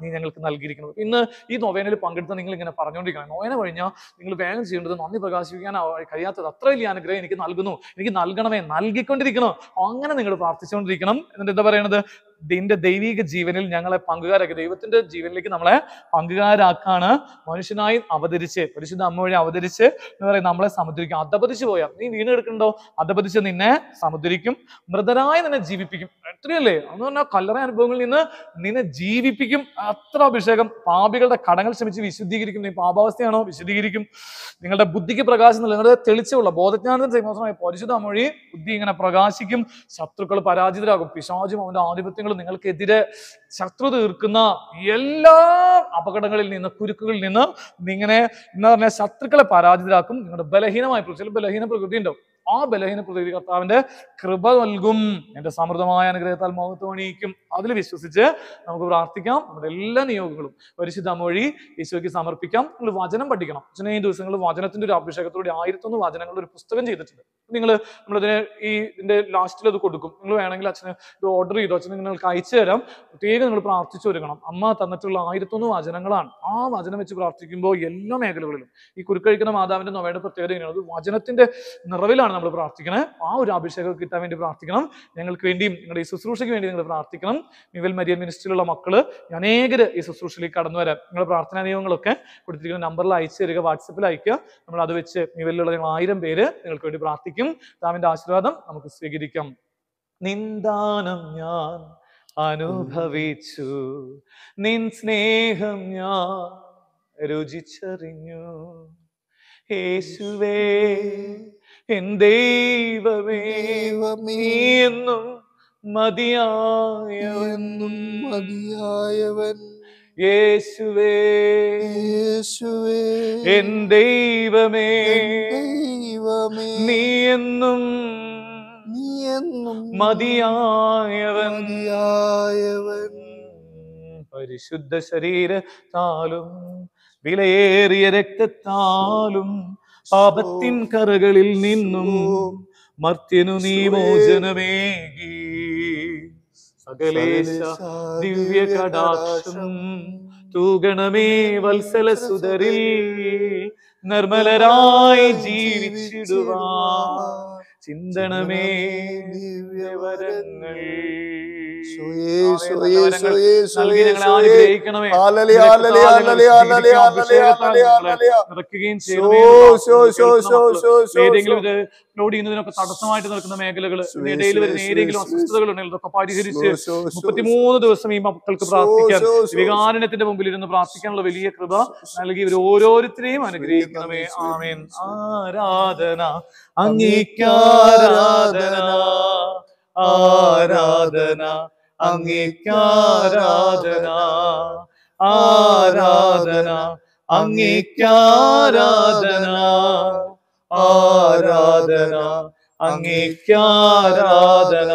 നീ ഞങ്ങൾക്ക് നൽകിയിരിക്കുന്നത് ഇന്ന് ഈ നൊവേനയിൽ പങ്കെടുത്ത നിങ്ങൾ ഇങ്ങനെ പറഞ്ഞുകൊണ്ടിരിക്കണം നൊവേന കഴിഞ്ഞാൽ നിങ്ങൾ വേഗം ചെയ്യേണ്ടത് നന്ദി പ്രകാശിപ്പിക്കാൻ കഴിയാത്തത് അത്ര വലിയ അനുഗ്രഹം എനിക്ക് നൽകുന്നു എനിക്ക് നൽകണമേ നൽകിക്കൊണ്ടിരിക്കണം അങ്ങനെ നിങ്ങൾ പ്രാർത്ഥിച്ചുകൊണ്ടിരിക്കണം എന്നിട്ട് എന്താ പറയണത് ഇതിന്റെ ദൈവിക ജീവനിൽ ഞങ്ങളെ പങ്കുകാരാക്കി ദൈവത്തിന്റെ ജീവനിലേക്ക് നമ്മളെ പങ്കുകാരാക്കാണ് മനുഷ്യനായി അവതരിച്ച് പരിശുദ്ധ അമ്മ വഴി അവതരിച്ച് എന്താ പറയുക നമ്മളെ സമുദ്രിക്കും അധപതിച്ച് പോയാൽ നീ വീണ് കിടക്കണ്ടോ അധപതിച്ച് നിന്നെ സമുദ്രിക്കും ചെയ്യും മൃതരായ നിന്നെ ജീവിപ്പിക്കും അത്രയല്ലേ എന്ന് പറഞ്ഞാൽ കല്ലറ അനുഭവങ്ങളിൽ നിന്ന് നിന്നെ ജീവിപ്പിക്കും അത്ര അഭിഷേകം പാപികളുടെ കടങ്ങൾ ക്ഷമിച്ച് വിശുദ്ധീകരിക്കും നീ പാപാവസ്ഥയാണോ വിശുദ്ധീകരിക്കും നിങ്ങളുടെ ബുദ്ധിക്ക് പ്രകാശം നിങ്ങളുടെ തെളിച്ചുള്ള ബോധജ്ഞാനത്തിന് സിംഹാസനമായ പരിശുദ്ധ മൊഴി ബുദ്ധി ഇങ്ങനെ പ്രകാശിക്കും ശത്രുക്കൾ പരാജിതരാകും പിശാചും അവന്റെ ആധിപത്യങ്ങളും നിങ്ങൾക്കെതിരെ ശത്രു തീർക്കുന്ന എല്ലാ അപകടങ്ങളിൽ നിന്ന് കുരുക്കുകളിൽ നിന്ന് നിങ്ങനെ എന്താ പറഞ്ഞാൽ ശത്രുക്കളെ പരാജിതരാക്കും നിങ്ങളുടെ ബലഹീനമായ പ്രകൃതി ബലഹീന പ്രകൃതി ഉണ്ടാവും ആ ബലഹീന പ്രകൃതി കർത്താവിന്റെ കൃപ നൽകും എന്റെ സമൃദ്ധമായ അനുഗ്രഹത്താൽ മഹത്വമണിയിക്കും അതിൽ വിശ്വസിച്ച് നമുക്ക് പ്രാർത്ഥിക്കാം നമ്മുടെ എല്ലാ നിയോഗങ്ങളും പരിശുദ്ധ വഴി ഈശോയ്ക്ക് സമർപ്പിക്കാം നിങ്ങൾ വചനം പഠിക്കണം ഈ ദിവസങ്ങൾ വചനത്തിന്റെ ഒരു അഭിഷേകത്തോടെ ആയിരത്തൊന്ന് വചനങ്ങളുടെ ഒരു പുസ്തകം ചെയ്തിട്ടുണ്ട് നിങ്ങൾ നമ്മളതിനെ ഈ ഇതിന്റെ ലാസ്റ്റിൽ അത് കൊടുക്കും നിങ്ങൾ വേണമെങ്കിൽ അച്ഛന് ഇത് ഓർഡർ ചെയ്തു അച്ഛൻ നിങ്ങൾക്ക് അയച്ചു തരാം പ്രത്യേകം നിങ്ങൾ പ്രാർത്ഥിച്ചൊരുക്കണം അമ്മ തന്നിട്ടുള്ള ആയിരത്തൊന്ന് വചനങ്ങളാണ് ആ വചനം വെച്ച് പ്രാർത്ഥിക്കുമ്പോൾ എല്ലാ മേഖലകളിലും ഈ കുരുക്കഴിക്കുന്ന മാതാവിന്റെ നൊവയുടെ പ്രത്യേകത എങ്ങനെയാണ് അത് വചനത്തിന്റെ നിറവിലാണ് നമ്മൾ പ്രാർത്ഥിക്കുന്നത് ആ ഒരു അഭിഷേകം കിട്ടാൻ വേണ്ടി പ്രാർത്ഥിക്കണം ഞങ്ങൾക്ക് വേണ്ടിയും നിങ്ങളുടെ ഈ ശുശ്രൂഷയ്ക്ക് വേണ്ടി നിങ്ങൾ പ്രാർത്ഥിക്കണം നിവൽ മരിയ മിനിസ്ട്രിയിലുള്ള മക്കൾ അനേകർ ഈ ശുശ്രൂഷയിലേക്ക് കടന്നു വരാം നിങ്ങളുടെ പ്രാർത്ഥനാ നിയമങ്ങളൊക്കെ കൊടുത്തിരിക്കുന്ന നമ്പറിൽ അയച്ചു തരിക വാട്സപ്പിൽ അയക്കുക നമ്മൾ അത് വെച്ച് നിവലിലുള്ള ഞങ്ങൾ ആയിരം പേര് നിങ്ങൾക്ക് വേണ്ടി പ്രാർത്ഥിക്കും ദാമിന്റെ ആശീർവാദം നമുക്ക് സ്വീകരിക്കാം നിന്ദാനം ഞാൻ അനുഭവിച്ചു നിൻ സ്നേഹം ഞാൻ രുചിച്ചറിഞ്ഞു യേശുവേ എൻ ദൈവമേവമേയെന്നും മതിയായെന്നും മതിയായവൻ യേശുവേ യേശുവേ എൻ ദൈവമേ ദൈവമേ നീയെന്നും എന്നും മതിയായവൻ മതിയായവൻ പരിശുദ്ധ ശരീരത്താലും വിലയേറിയ രക്തത്താലും പാപത്തിൻ കറകളിൽ നിന്നും മർത്യനു നീ മോചനമേകി സകലേശ ദിവ്യ കടാക്ഷം തൂകണമേ വത്സല സുതരിൽ നിർമ്മലരായി ജീവിച്ചിടുവാ ചിന്തണമേ ദിവ്യവരങ്ങൾ നിറയ്ക്കുകയും തടസ്സമായിട്ട് നടക്കുന്ന മേഖലകൾ ഇടയിൽ വരുന്ന ഏതെങ്കിലും അസ്വസ്ഥതകൾ ഉണ്ടെങ്കിൽ അതൊക്കെ പരിഹരിച്ച് മുപ്പത്തിമൂന്ന് ദിവസം ഈ മക്കൾക്ക് പ്രാർത്ഥിക്കാൻ വികാരണത്തിന്റെ മുമ്പിൽ ഇരുന്ന് പ്രാർത്ഥിക്കാനുള്ള വലിയ കൃപ നൽകി ഇവർ ഓരോരുത്തരെയും അനുഗ്രഹിക്കണമേ ആമേൻ ആരാധന അംഗീകാരാധന ആരാധന അങ്ങേക്കാരാധന ആരാധന അങ്ങേക്കാരാധന ആരാധന അങ്ങേക്കാരാധന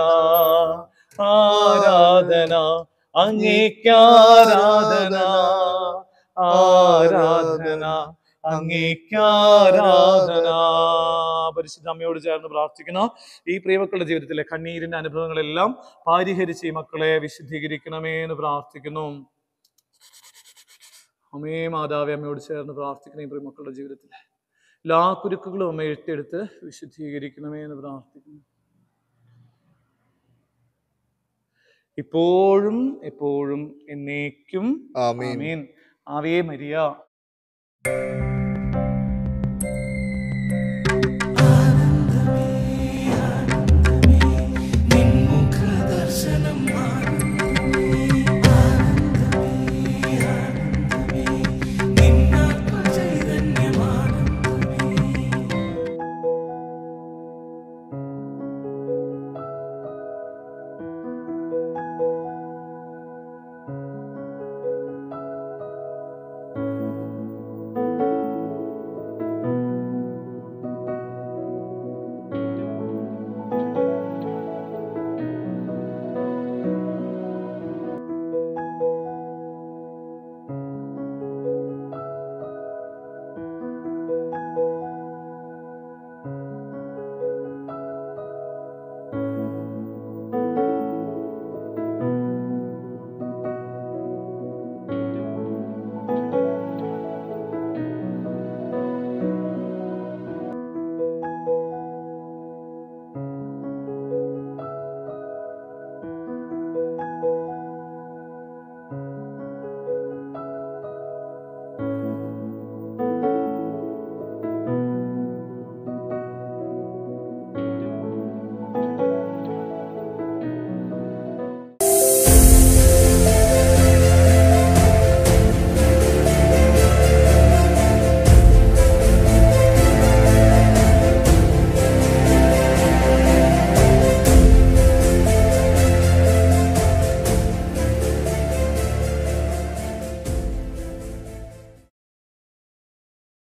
ആരാധന അങ്ങേക്കാരാധന ആരാധന അങ്ങേക്കാരാധന പരിശുദ്ധ അമ്മയോട് ചേർന്ന് പ്രാർത്ഥിക്കുന്ന ഈ പ്രിയമക്കളുടെ ജീവിതത്തിലെ കണ്ണീരിന്റെ അനുഭവങ്ങളെല്ലാം പരിഹരിച്ച് ഈ മക്കളെ വിശുദ്ധീകരിക്കണമേ എന്ന് പ്രാർത്ഥിക്കുന്നു അമ്മേ മാതാവേ അമ്മയോട് ചേർന്ന് പ്രാർത്ഥിക്കുന്ന ഈ പ്രിയമക്കളുടെ ജീവിതത്തിലെ എല്ലാ കുരുക്കുകളും അമ്മ എഴുത്തെടുത്ത് വിശുദ്ധീകരിക്കണമേ എന്ന് പ്രാർത്ഥിക്കുന്നു ഇപ്പോഴും എപ്പോഴും എന്നേക്കും ആമീൻ ആവേ മരിയ